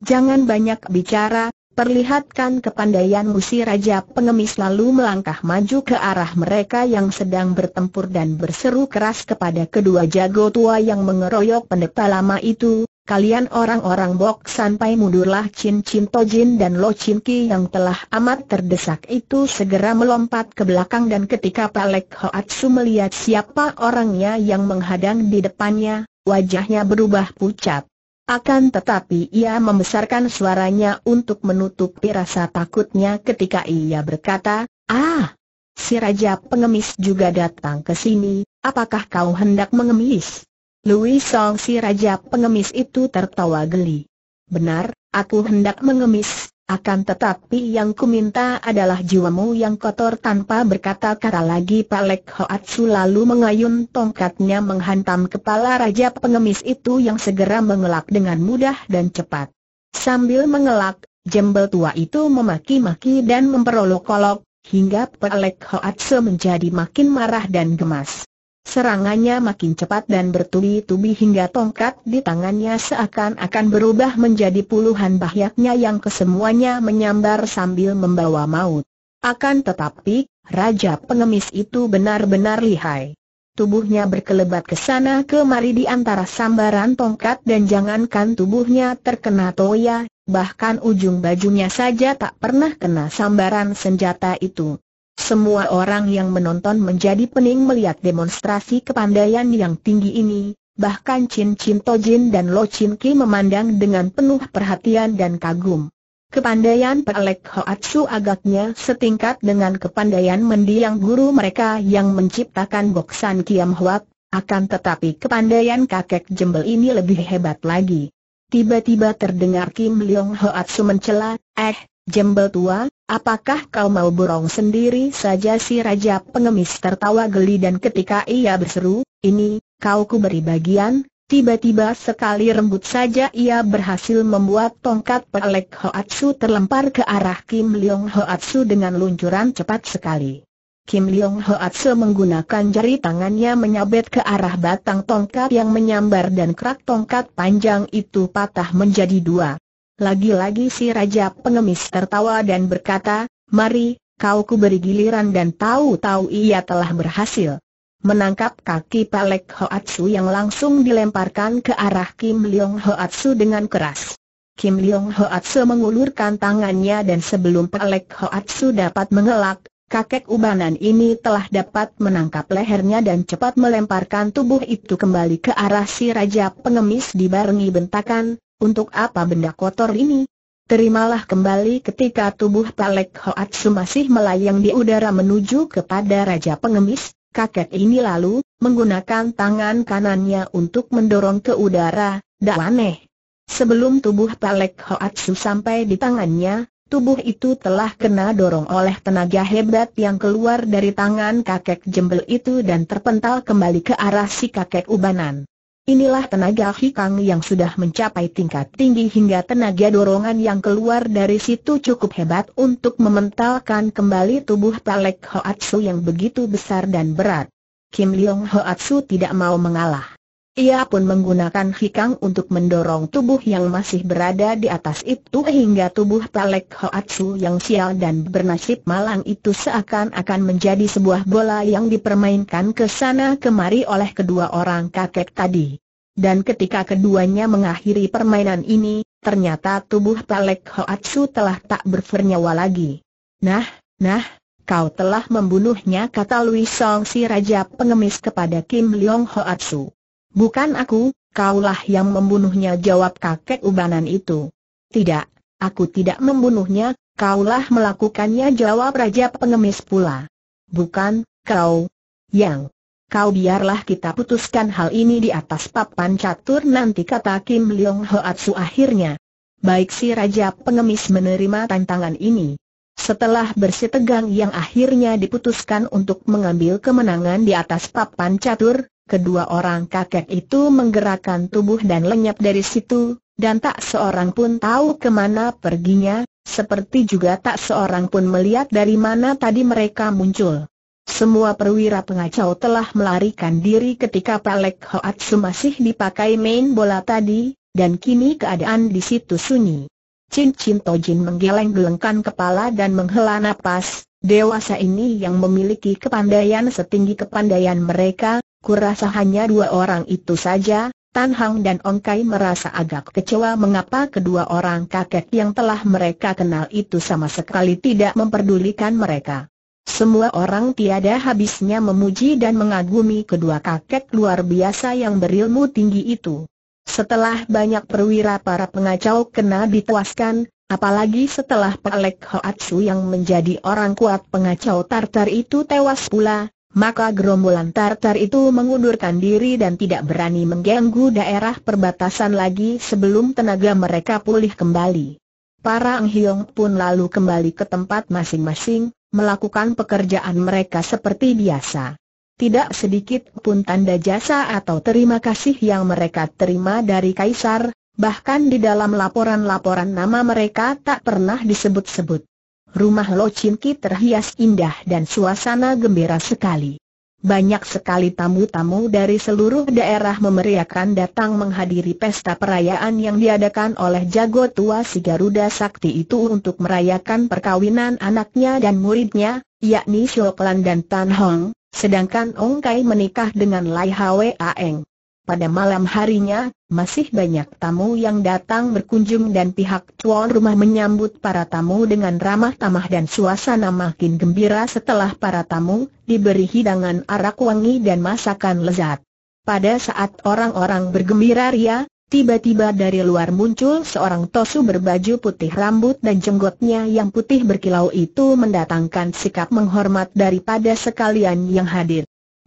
S1: Jangan banyak bicara, Perlihatkan kepandaianmu si Raja Pengemis lalu melangkah maju ke arah mereka yang sedang bertempur dan berseru keras kepada kedua jago tua yang mengeroyok pendeta lama itu, Kalian orang-orang bok sampai mundurlah Chin Chin Tojin dan Lo Chin Ki yang telah amat terdesak itu segera melompat ke belakang dan ketika Palek Hoatsu melihat siapa orangnya yang menghadang di depannya, wajahnya berubah pucat. Akan tetapi ia membesarkan suaranya untuk menutupi rasa takutnya ketika ia berkata, Ah, si Raja Pengemis juga datang ke sini, apakah kau hendak mengemis? Louis Song si raja pengemis itu tertawa geli. Benar, aku hendak mengemis, akan tetapi yang kuminta adalah jiwamu yang kotor tanpa berkata-kata lagi Pak Lek Hoatsu lalu mengayun tongkatnya menghantam kepala raja pengemis itu yang segera mengelak dengan mudah dan cepat. Sambil mengelak, jembel tua itu memaki-maki dan memperolok-olok, hingga Pak Lek Hoatsu menjadi makin marah dan gemas. Serangannya makin cepat dan bertubi-tubi hingga tongkat di tangannya seakan-akan berubah menjadi puluhan bahyaknya yang kesemuanya menyambar sambil membawa maut. Akan tetapi, Raja pengemis itu benar-benar lihai. Tubuhnya berkelebat ke sana kemari di antara sambaran tongkat dan jangankan tubuhnya terkena toya, bahkan ujung bajunya saja tak pernah kena sambaran senjata itu. Semua orang yang menonton menjadi pening melihat demonstrasi kepandaian yang tinggi ini, bahkan Chin Chin Jin dan Lo Chin Ki memandang dengan penuh perhatian dan kagum. Kepandaian Pelek Hoatsu agaknya setingkat dengan kepandaian mendiang guru mereka yang menciptakan boksan Kiam Huat, akan tetapi kepandaian kakek jembel ini lebih hebat lagi. Tiba-tiba terdengar Kim Leong Hoatsu mencela, eh, jembel tua, Apakah kau mau borong sendiri saja si Raja Pengemis tertawa geli dan ketika ia berseru, ini, kau ku beri bagian, tiba-tiba sekali rembut saja ia berhasil membuat tongkat pelek Hoatsu terlempar ke arah Kim Leong Hoatsu dengan luncuran cepat sekali. Kim Leong Hoatsu menggunakan jari tangannya menyabet ke arah batang tongkat yang menyambar dan kerak tongkat panjang itu patah menjadi dua. Lagi-lagi si Raja Pengemis tertawa dan berkata, Mari, kau ku beri giliran dan tahu-tahu ia telah berhasil menangkap kaki palek Hoatsu yang langsung dilemparkan ke arah Kim Leong Hoatsu dengan keras. Kim Leong Hoatsu mengulurkan tangannya dan sebelum palek Hoatsu dapat mengelak, kakek ubanan ini telah dapat menangkap lehernya dan cepat melemparkan tubuh itu kembali ke arah si Raja Pengemis dibarengi bentakan, untuk apa benda kotor ini? Terimalah kembali ketika tubuh Palek Hoatsu masih melayang di udara menuju kepada Raja Pengemis, kakek ini lalu, menggunakan tangan kanannya untuk mendorong ke udara, aneh, Sebelum tubuh Palek Hoatsu sampai di tangannya, tubuh itu telah kena dorong oleh tenaga hebat yang keluar dari tangan kakek jembel itu dan terpental kembali ke arah si kakek ubanan. Inilah tenaga hikang yang sudah mencapai tingkat tinggi hingga tenaga dorongan yang keluar dari situ cukup hebat untuk mementalkan kembali tubuh Talek Hoatsu yang begitu besar dan berat. Kim Leong Hoatsu tidak mau mengalah. Ia pun menggunakan hikang untuk mendorong tubuh yang masih berada di atas itu hingga tubuh Talek Hoatsu yang sial dan bernasib malang itu seakan-akan menjadi sebuah bola yang dipermainkan ke sana kemari oleh kedua orang kakek tadi. Dan ketika keduanya mengakhiri permainan ini, ternyata tubuh Talek Hoatsu telah tak bernyawa lagi. Nah, nah, kau telah membunuhnya kata Louis Song si Raja Pengemis kepada Kim Leong Hoatsu. Bukan aku, kaulah yang membunuhnya jawab kakek ubanan itu. Tidak, aku tidak membunuhnya, kaulah melakukannya jawab raja pengemis pula. Bukan, kau. Yang. Kau biarlah kita putuskan hal ini di atas papan catur nanti kata Kim Leong Hoatsu akhirnya. Baik si raja pengemis menerima tantangan ini. Setelah bersitegang yang akhirnya diputuskan untuk mengambil kemenangan di atas papan catur, kedua orang kakek itu menggerakkan tubuh dan lenyap dari situ, dan tak seorang pun tahu kemana perginya, seperti juga tak seorang pun melihat dari mana tadi mereka muncul. Semua perwira pengacau telah melarikan diri ketika Palek Hoatsu masih dipakai main bola tadi, dan kini keadaan di situ sunyi. Cincin Tojin menggeleng-gelengkan kepala dan menghela napas, dewasa ini yang memiliki kepandaian setinggi kepandaian mereka, Kurasa hanya dua orang itu saja, Tan Hang dan Ong Kai merasa agak kecewa mengapa kedua orang kakek yang telah mereka kenal itu sama sekali tidak memperdulikan mereka. Semua orang tiada habisnya memuji dan mengagumi kedua kakek luar biasa yang berilmu tinggi itu. Setelah banyak perwira para pengacau kena dituaskan, apalagi setelah Pak Hoatsu yang menjadi orang kuat pengacau Tartar itu tewas pula, maka gerombolan Tartar itu mengundurkan diri dan tidak berani mengganggu daerah perbatasan lagi sebelum tenaga mereka pulih kembali. Para Anghyong pun lalu kembali ke tempat masing-masing, melakukan pekerjaan mereka seperti biasa. Tidak sedikit pun tanda jasa atau terima kasih yang mereka terima dari Kaisar, bahkan di dalam laporan-laporan nama mereka tak pernah disebut-sebut. Rumah Lo Chin Ki terhias indah dan suasana gembira sekali. Banyak sekali tamu-tamu dari seluruh daerah memeriahkan datang menghadiri pesta perayaan yang diadakan oleh jago tua si Garuda Sakti itu untuk merayakan perkawinan anaknya dan muridnya, yakni Sioklan dan Tan Hong, sedangkan Ong Kai menikah dengan Lai Hwa Aeng. Pada malam harinya, masih banyak tamu yang datang berkunjung dan pihak tuan rumah menyambut para tamu dengan ramah tamah dan suasana makin gembira setelah para tamu diberi hidangan arak wangi dan masakan lezat. Pada saat orang-orang bergembira ria, tiba-tiba dari luar muncul seorang tosu berbaju putih rambut dan jenggotnya yang putih berkilau itu mendatangkan sikap menghormat daripada sekalian yang hadir.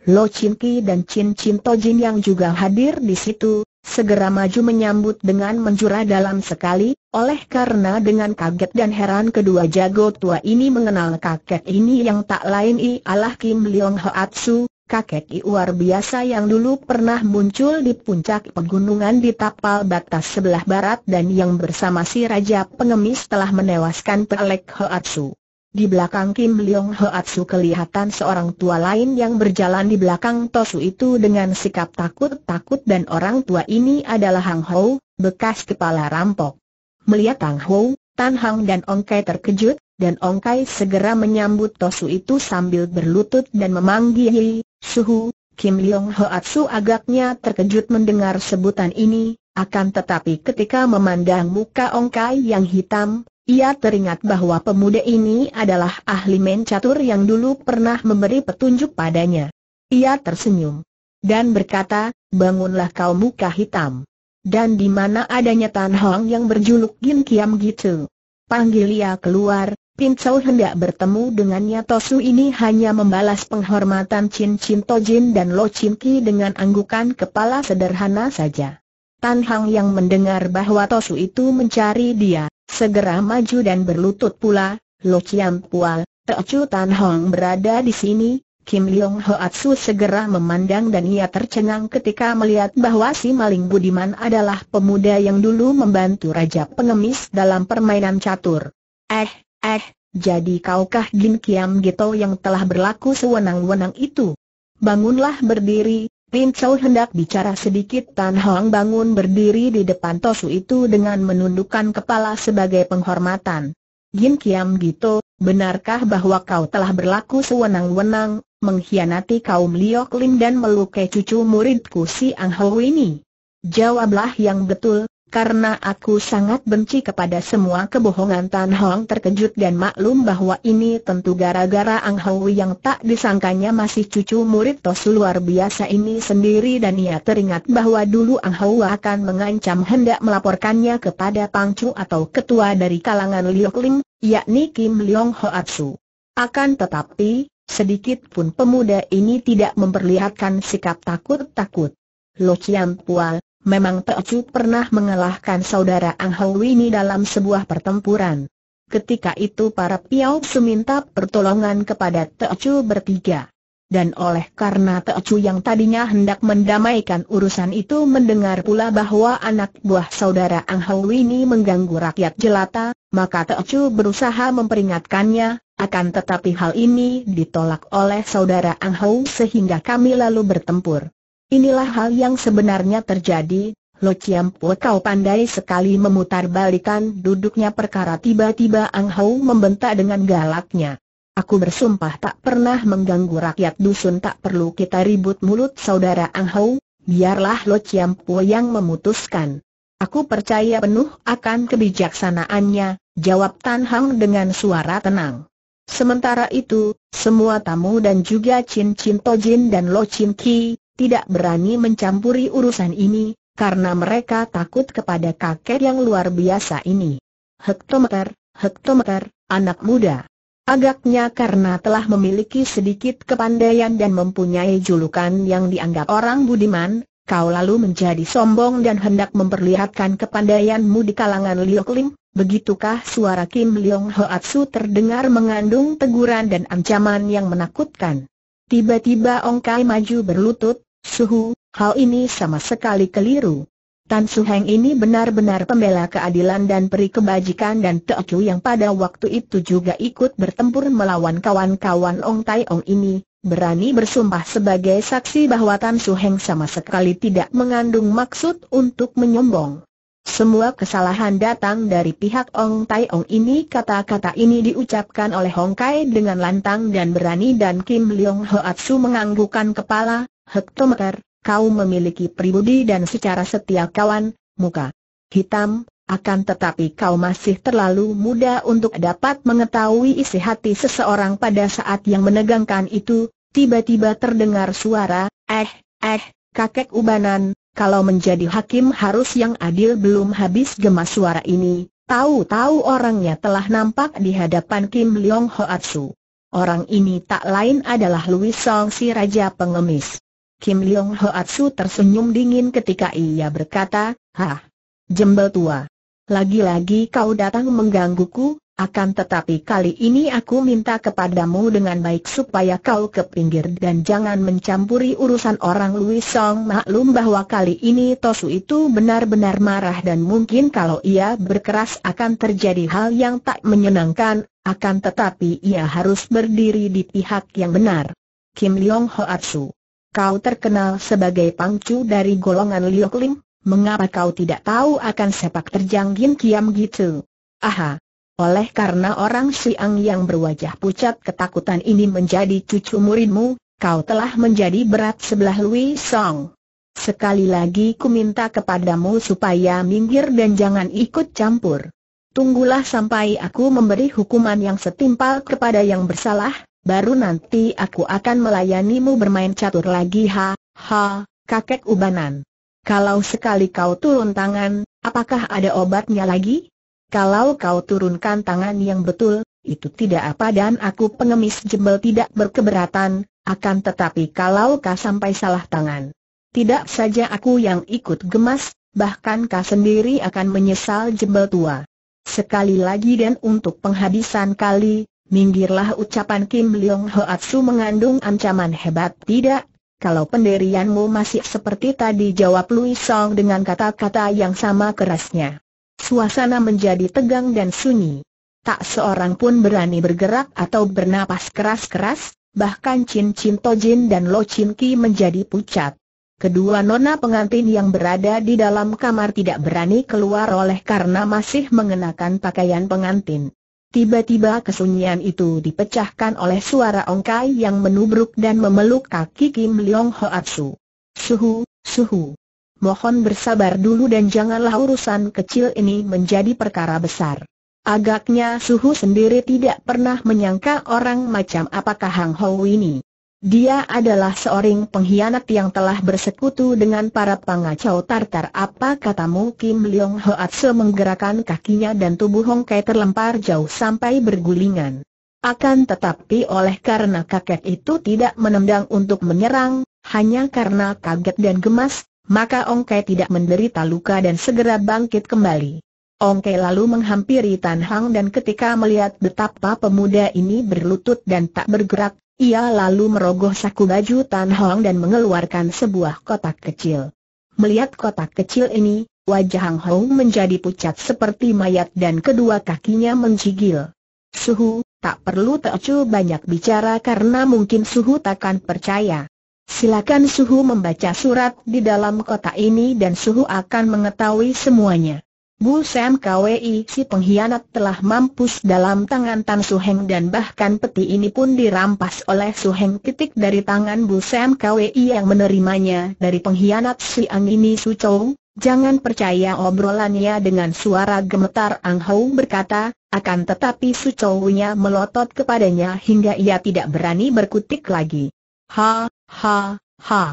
S1: Lo Chin Ki dan Chin Chin Tojin yang juga hadir di situ, segera maju menyambut dengan menjura dalam sekali, oleh karena dengan kaget dan heran kedua jago tua ini mengenal kakek ini yang tak lain ialah Kim Leong Atsu, kakek luar biasa yang dulu pernah muncul di puncak pegunungan di tapal batas sebelah barat dan yang bersama si Raja Pengemis telah menewaskan Pelek Atsu. Di belakang Kim Leong Hoatsu kelihatan seorang tua lain yang berjalan di belakang Tosu itu dengan sikap takut-takut dan orang tua ini adalah Hang Ho, bekas kepala rampok. Melihat Hang Ho, Tan Hang dan Ong Kai terkejut, dan Ong Kai segera menyambut Tosu itu sambil berlutut dan memanggil, Suhu, Kim Leong Hoatsu agaknya terkejut mendengar sebutan ini, akan tetapi ketika memandang muka Ong Kai yang hitam, ia teringat bahwa pemuda ini adalah ahli main catur yang dulu pernah memberi petunjuk padanya. Ia tersenyum. Dan berkata, bangunlah kau muka hitam. Dan di mana adanya Tan Hong yang berjuluk Gin Kiam gitu. Panggil ia keluar, Pin hendak bertemu dengannya Tosu ini hanya membalas penghormatan Chin Chin Tojin dan Lo Chin Ki dengan anggukan kepala sederhana saja. Tan Hang yang mendengar bahwa Tosu itu mencari dia, Segera maju dan berlutut pula, Lo Chiam Pual, Teocu Tan Hong berada di sini, Kim Leong Hoatsu segera memandang dan ia tercengang ketika melihat bahwa si maling Budiman adalah pemuda yang dulu membantu Raja Pengemis dalam permainan catur. Eh, eh, jadi kaukah Jin Kiam Gito yang telah berlaku sewenang-wenang itu? Bangunlah berdiri, Lin Chow hendak bicara sedikit Tan Hong bangun berdiri di depan Tosu itu dengan menundukkan kepala sebagai penghormatan. Gin Kiam Gito, benarkah bahwa kau telah berlaku sewenang-wenang, mengkhianati kaum Liok Lim dan melukai cucu muridku si Ang ini? Jawablah yang betul, karena aku sangat benci kepada semua kebohongan Tan Hong terkejut dan maklum bahwa ini tentu gara-gara Ang Hou yang tak disangkanya masih cucu murid Tosu luar biasa ini sendiri dan ia teringat bahwa dulu Ang Hou akan mengancam hendak melaporkannya kepada Pang Chu atau ketua dari kalangan Liu Ling, yakni Kim Leong Hoatsu. Akan tetapi, sedikit pun pemuda ini tidak memperlihatkan sikap takut-takut. Lo Chiam Pual, memang Chu pernah mengalahkan saudara Ang Hau dalam sebuah pertempuran. Ketika itu para Piao seminta pertolongan kepada Teochu bertiga. Dan oleh karena Teochu yang tadinya hendak mendamaikan urusan itu mendengar pula bahwa anak buah saudara Ang Hau mengganggu rakyat jelata, maka Teochu berusaha memperingatkannya, akan tetapi hal ini ditolak oleh saudara Ang Hau sehingga kami lalu bertempur. Inilah hal yang sebenarnya terjadi, Lo Po kau pandai sekali memutar balikan duduknya perkara tiba-tiba Ang Hau membentak dengan galaknya. Aku bersumpah tak pernah mengganggu rakyat dusun tak perlu kita ribut mulut saudara Ang Hau, biarlah Lo Po yang memutuskan. Aku percaya penuh akan kebijaksanaannya, jawab Tan Hang dengan suara tenang. Sementara itu, semua tamu dan juga Chin Chin Tojin dan Lo Chin Ki, tidak berani mencampuri urusan ini, karena mereka takut kepada kakek yang luar biasa ini. Hektometer, hektometer, anak muda. Agaknya karena telah memiliki sedikit kepandaian dan mempunyai julukan yang dianggap orang budiman, kau lalu menjadi sombong dan hendak memperlihatkan kepandaianmu di kalangan Liu Lim, begitukah suara Kim Leong Hoatsu terdengar mengandung teguran dan ancaman yang menakutkan. Tiba-tiba Ong Kai maju berlutut, Suhu, hal ini sama sekali keliru. Tan Suheng ini benar-benar pembela keadilan dan peri kebajikan dan Teocu yang pada waktu itu juga ikut bertempur melawan kawan-kawan Ong Tai Ong ini, berani bersumpah sebagai saksi bahwa Tan Suheng sama sekali tidak mengandung maksud untuk menyombong. Semua kesalahan datang dari pihak Ong Tai Ong ini kata-kata ini diucapkan oleh Hong Kai dengan lantang dan berani dan Kim Leong Hoatsu menganggukan kepala, Hektometer, kau memiliki pribudi dan secara setia kawan, muka hitam, akan tetapi kau masih terlalu muda untuk dapat mengetahui isi hati seseorang pada saat yang menegangkan itu, tiba-tiba terdengar suara, eh, eh, kakek ubanan, kalau menjadi hakim harus yang adil belum habis gemas suara ini, tahu-tahu orangnya telah nampak di hadapan Kim Leong Hoatsu. Orang ini tak lain adalah Louis Song si Raja Pengemis. Kim Leong Hoatsu tersenyum dingin ketika ia berkata, Hah, jembel tua. Lagi-lagi kau datang menggangguku, akan tetapi kali ini aku minta kepadamu dengan baik supaya kau ke pinggir dan jangan mencampuri urusan orang Louis Song maklum bahwa kali ini Tosu itu benar-benar marah dan mungkin kalau ia berkeras akan terjadi hal yang tak menyenangkan, akan tetapi ia harus berdiri di pihak yang benar. Kim Leong Hoatsu kau terkenal sebagai pangcu dari golongan Liok Lim, mengapa kau tidak tahu akan sepak terjang Gin Kiam gitu? Aha! Oleh karena orang Siang yang berwajah pucat ketakutan ini menjadi cucu muridmu, kau telah menjadi berat sebelah Lui Song. Sekali lagi ku minta kepadamu supaya minggir dan jangan ikut campur. Tunggulah sampai aku memberi hukuman yang setimpal kepada yang bersalah, baru nanti aku akan melayanimu bermain catur lagi ha, ha, kakek ubanan. Kalau sekali kau turun tangan, apakah ada obatnya lagi? Kalau kau turunkan tangan yang betul, itu tidak apa dan aku pengemis jebel tidak berkeberatan, akan tetapi kalau kau sampai salah tangan. Tidak saja aku yang ikut gemas, bahkan kau sendiri akan menyesal jebel tua. Sekali lagi dan untuk penghabisan kali, Minggirlah ucapan Kim Leong Hoatsu mengandung ancaman hebat tidak? Kalau penderianmu masih seperti tadi jawab Louis Song dengan kata-kata yang sama kerasnya. Suasana menjadi tegang dan sunyi. Tak seorang pun berani bergerak atau bernapas keras-keras, bahkan Chin Chin Tojin dan Lo Chin Ki menjadi pucat. Kedua nona pengantin yang berada di dalam kamar tidak berani keluar oleh karena masih mengenakan pakaian pengantin. Tiba-tiba kesunyian itu dipecahkan oleh suara Ongkai yang menubruk dan memeluk kaki Kim Leong Hoatsu. Suhu, suhu. Mohon bersabar dulu dan janganlah urusan kecil ini menjadi perkara besar. Agaknya Suhu sendiri tidak pernah menyangka orang macam apakah Hang Hou ini. Dia adalah seorang pengkhianat yang telah bersekutu dengan para pengacau Tartar. Apa katamu Kim Leong Hoatse menggerakkan kakinya dan tubuh Hong Kai terlempar jauh sampai bergulingan. Akan tetapi oleh karena kakek itu tidak menendang untuk menyerang, hanya karena kaget dan gemas, maka Ong Kai tidak menderita luka dan segera bangkit kembali. Ong Kai lalu menghampiri Tan Hang dan ketika melihat betapa pemuda ini berlutut dan tak bergerak, ia lalu merogoh saku baju Tan Hong dan mengeluarkan sebuah kotak kecil. Melihat kotak kecil ini, wajah Hang Hong menjadi pucat seperti mayat dan kedua kakinya menjigil. Suhu, tak perlu Teocu banyak bicara karena mungkin Suhu takkan percaya. Silakan Suhu membaca surat di dalam kotak ini dan Suhu akan mengetahui semuanya. Bu Sam Kwi, si pengkhianat telah mampus dalam tangan Tan Su Heng dan bahkan peti ini pun dirampas oleh Su Heng titik dari tangan Bu Sam Kwi yang menerimanya dari pengkhianat si Ang ini Su Chou. Jangan percaya obrolannya dengan suara gemetar Ang Hou berkata, akan tetapi Su Chou-nya melotot kepadanya hingga ia tidak berani berkutik lagi. Ha, ha, ha.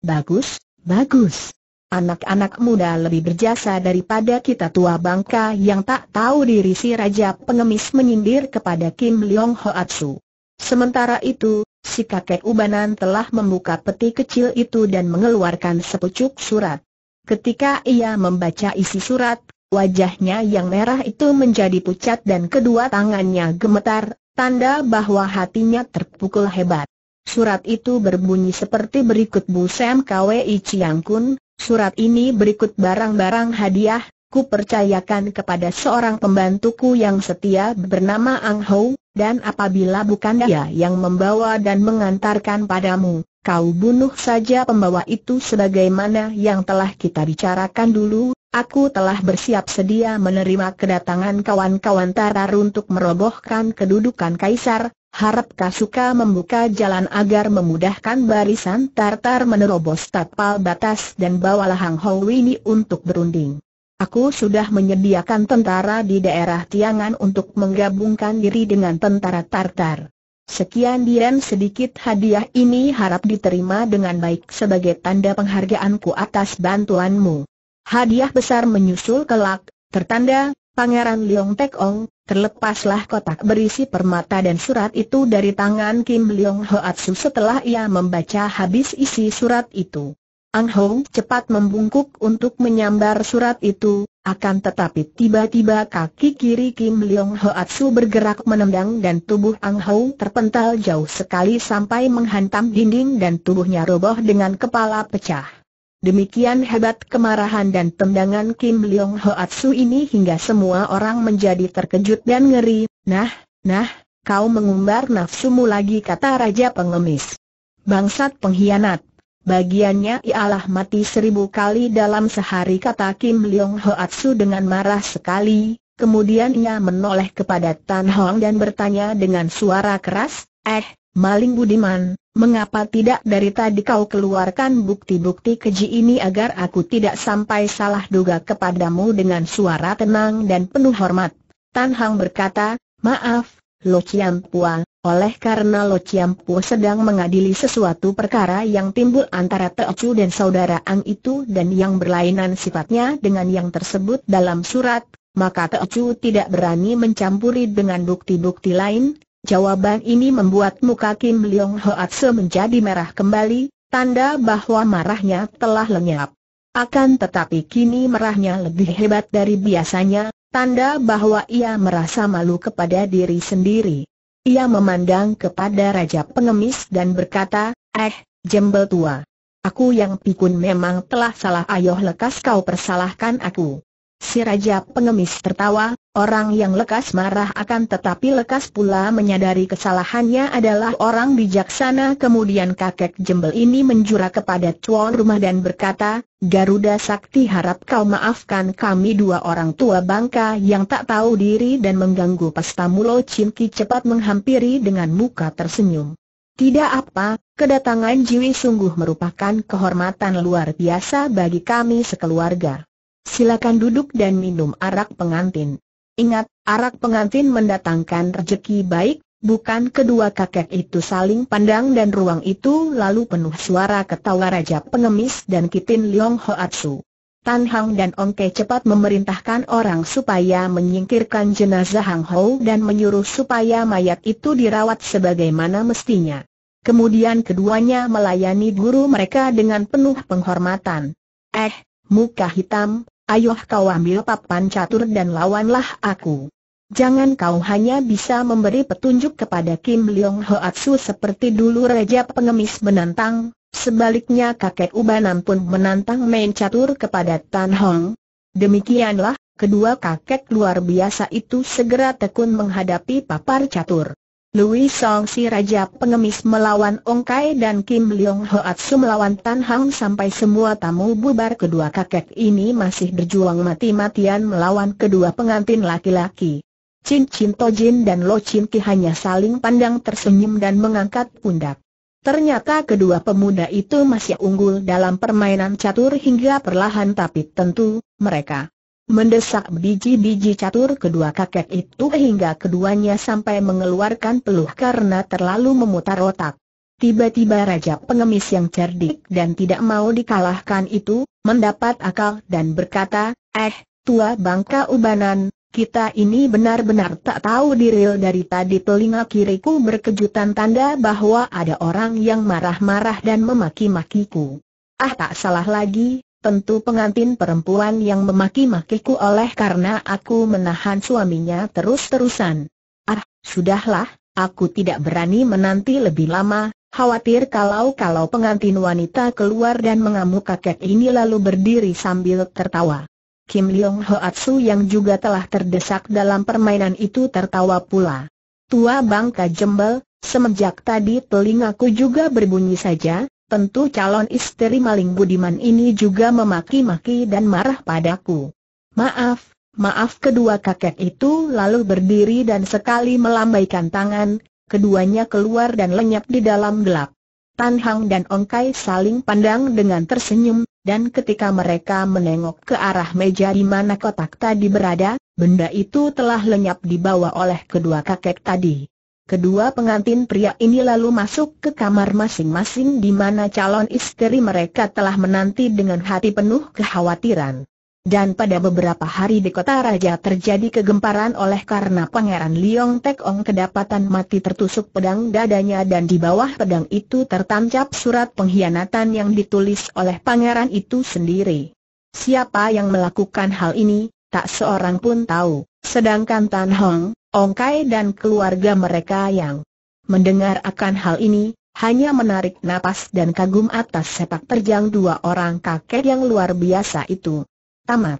S1: Bagus, bagus. Anak-anak muda lebih berjasa daripada kita tua bangka yang tak tahu diri si Raja Pengemis menyindir kepada Kim Leong Hoatsu. Sementara itu, si kakek ubanan telah membuka peti kecil itu dan mengeluarkan sepucuk surat. Ketika ia membaca isi surat, wajahnya yang merah itu menjadi pucat dan kedua tangannya gemetar, tanda bahwa hatinya terpukul hebat. Surat itu berbunyi seperti berikut Bu Sam Kwi Chiang Kun, Surat ini berikut barang-barang hadiah, ku percayakan kepada seorang pembantuku yang setia bernama Ang Hou. dan apabila bukan dia yang membawa dan mengantarkan padamu, kau bunuh saja pembawa itu sebagaimana yang telah kita bicarakan dulu, aku telah bersiap sedia menerima kedatangan kawan-kawan Tarar untuk merobohkan kedudukan Kaisar, Harap Kasuka membuka jalan agar memudahkan barisan Tartar menerobos tapal batas dan bawalah Hang Hou ini untuk berunding. Aku sudah menyediakan tentara di daerah Tiangan untuk menggabungkan diri dengan tentara Tartar. Sekian dian sedikit hadiah ini harap diterima dengan baik sebagai tanda penghargaanku atas bantuanmu. Hadiah besar menyusul kelak, tertanda Pangeran Leong Tek Ong, terlepaslah kotak berisi permata dan surat itu dari tangan Kim Leong Hoatsu setelah ia membaca habis isi surat itu. Ang Hong cepat membungkuk untuk menyambar surat itu, akan tetapi tiba-tiba kaki kiri Kim Leong Hoatsu bergerak menendang dan tubuh Ang Hong terpental jauh sekali sampai menghantam dinding dan tubuhnya roboh dengan kepala pecah. Demikian hebat kemarahan dan tendangan Kim Leong Hoatsu ini hingga semua orang menjadi terkejut dan ngeri. Nah, nah, kau mengumbar nafsumu lagi kata Raja Pengemis. Bangsat pengkhianat. Bagiannya ialah mati seribu kali dalam sehari kata Kim Leong Hoatsu dengan marah sekali, kemudian ia menoleh kepada Tan Hong dan bertanya dengan suara keras, Eh, Maling Budiman, mengapa tidak dari tadi kau keluarkan bukti-bukti keji ini agar aku tidak sampai salah duga kepadamu dengan suara tenang dan penuh hormat? Tan Hang berkata, maaf, Lo Pua, oleh karena Lo Pua sedang mengadili sesuatu perkara yang timbul antara Chu dan saudara Ang itu dan yang berlainan sifatnya dengan yang tersebut dalam surat, maka Chu tidak berani mencampuri dengan bukti-bukti lain, Jawaban ini membuat muka Kim Leong Hoatse menjadi merah kembali, tanda bahwa marahnya telah lenyap. Akan tetapi kini merahnya lebih hebat dari biasanya, tanda bahwa ia merasa malu kepada diri sendiri. Ia memandang kepada Raja Pengemis dan berkata, Eh, jembel tua. Aku yang pikun memang telah salah ayoh lekas kau persalahkan aku. Si Raja Pengemis tertawa, orang yang lekas marah akan tetapi lekas pula menyadari kesalahannya adalah orang bijaksana Kemudian kakek jembel ini menjura kepada tuan rumah dan berkata, Garuda Sakti harap kau maafkan kami dua orang tua bangka yang tak tahu diri dan mengganggu pesta mulo cinki cepat menghampiri dengan muka tersenyum Tidak apa, kedatangan Jiwi sungguh merupakan kehormatan luar biasa bagi kami sekeluarga silakan duduk dan minum arak pengantin. Ingat, arak pengantin mendatangkan rejeki baik, bukan kedua kakek itu saling pandang dan ruang itu lalu penuh suara ketawa Raja Pengemis dan Kitin Liong Hoatsu. Tan Hang dan Ong Ke cepat memerintahkan orang supaya menyingkirkan jenazah Hang ho dan menyuruh supaya mayat itu dirawat sebagaimana mestinya. Kemudian keduanya melayani guru mereka dengan penuh penghormatan. Eh, muka hitam, Ayuh kau ambil papan catur dan lawanlah aku. Jangan kau hanya bisa memberi petunjuk kepada Kim Leong Hoatsu seperti dulu Raja Pengemis menantang, sebaliknya kakek Ubanan pun menantang main catur kepada Tan Hong. Demikianlah, kedua kakek luar biasa itu segera tekun menghadapi papar catur. Louis Song si Raja Pengemis melawan Ong Kai dan Kim Leong Hoat Su melawan Tan Hang sampai semua tamu bubar kedua kakek ini masih berjuang mati-matian melawan kedua pengantin laki-laki. Chin Chin Jin dan Lo Chin Ki hanya saling pandang tersenyum dan mengangkat pundak. Ternyata kedua pemuda itu masih unggul dalam permainan catur hingga perlahan tapi tentu, mereka Mendesak biji-biji catur kedua kakek itu hingga keduanya sampai mengeluarkan peluh karena terlalu memutar otak. Tiba-tiba Raja Pengemis yang cerdik dan tidak mau dikalahkan itu, mendapat akal dan berkata, Eh, tua bangka ubanan, kita ini benar-benar tak tahu diri dari tadi telinga kiriku berkejutan tanda bahwa ada orang yang marah-marah dan memaki-makiku. Ah tak salah lagi, Tentu pengantin perempuan yang memaki-makiku oleh karena aku menahan suaminya terus-terusan. Ah, sudahlah, aku tidak berani menanti lebih lama, khawatir kalau-kalau pengantin wanita keluar dan mengamuk kakek ini lalu berdiri sambil tertawa. Kim Leong Hoatsu yang juga telah terdesak dalam permainan itu tertawa pula. Tua bangka jembel, semenjak tadi telingaku juga berbunyi saja, Tentu calon istri maling budiman ini juga memaki-maki dan marah padaku. Maaf, maaf kedua kakek itu lalu berdiri dan sekali melambaikan tangan, keduanya keluar dan lenyap di dalam gelap. Tan Hang dan Ong Kai saling pandang dengan tersenyum, dan ketika mereka menengok ke arah meja di mana kotak tadi berada, benda itu telah lenyap dibawa oleh kedua kakek tadi. Kedua pengantin pria ini lalu masuk ke kamar masing-masing di mana calon istri mereka telah menanti dengan hati penuh kekhawatiran. Dan pada beberapa hari di kota raja terjadi kegemparan oleh karena pangeran Liong Tekong kedapatan mati tertusuk pedang dadanya dan di bawah pedang itu tertancap surat pengkhianatan yang ditulis oleh pangeran itu sendiri. Siapa yang melakukan hal ini, tak seorang pun tahu. Sedangkan Tan Hong, Ongkai dan keluarga mereka yang mendengar akan hal ini, hanya menarik napas dan kagum atas sepak terjang dua orang kakek yang luar biasa itu. Tamat.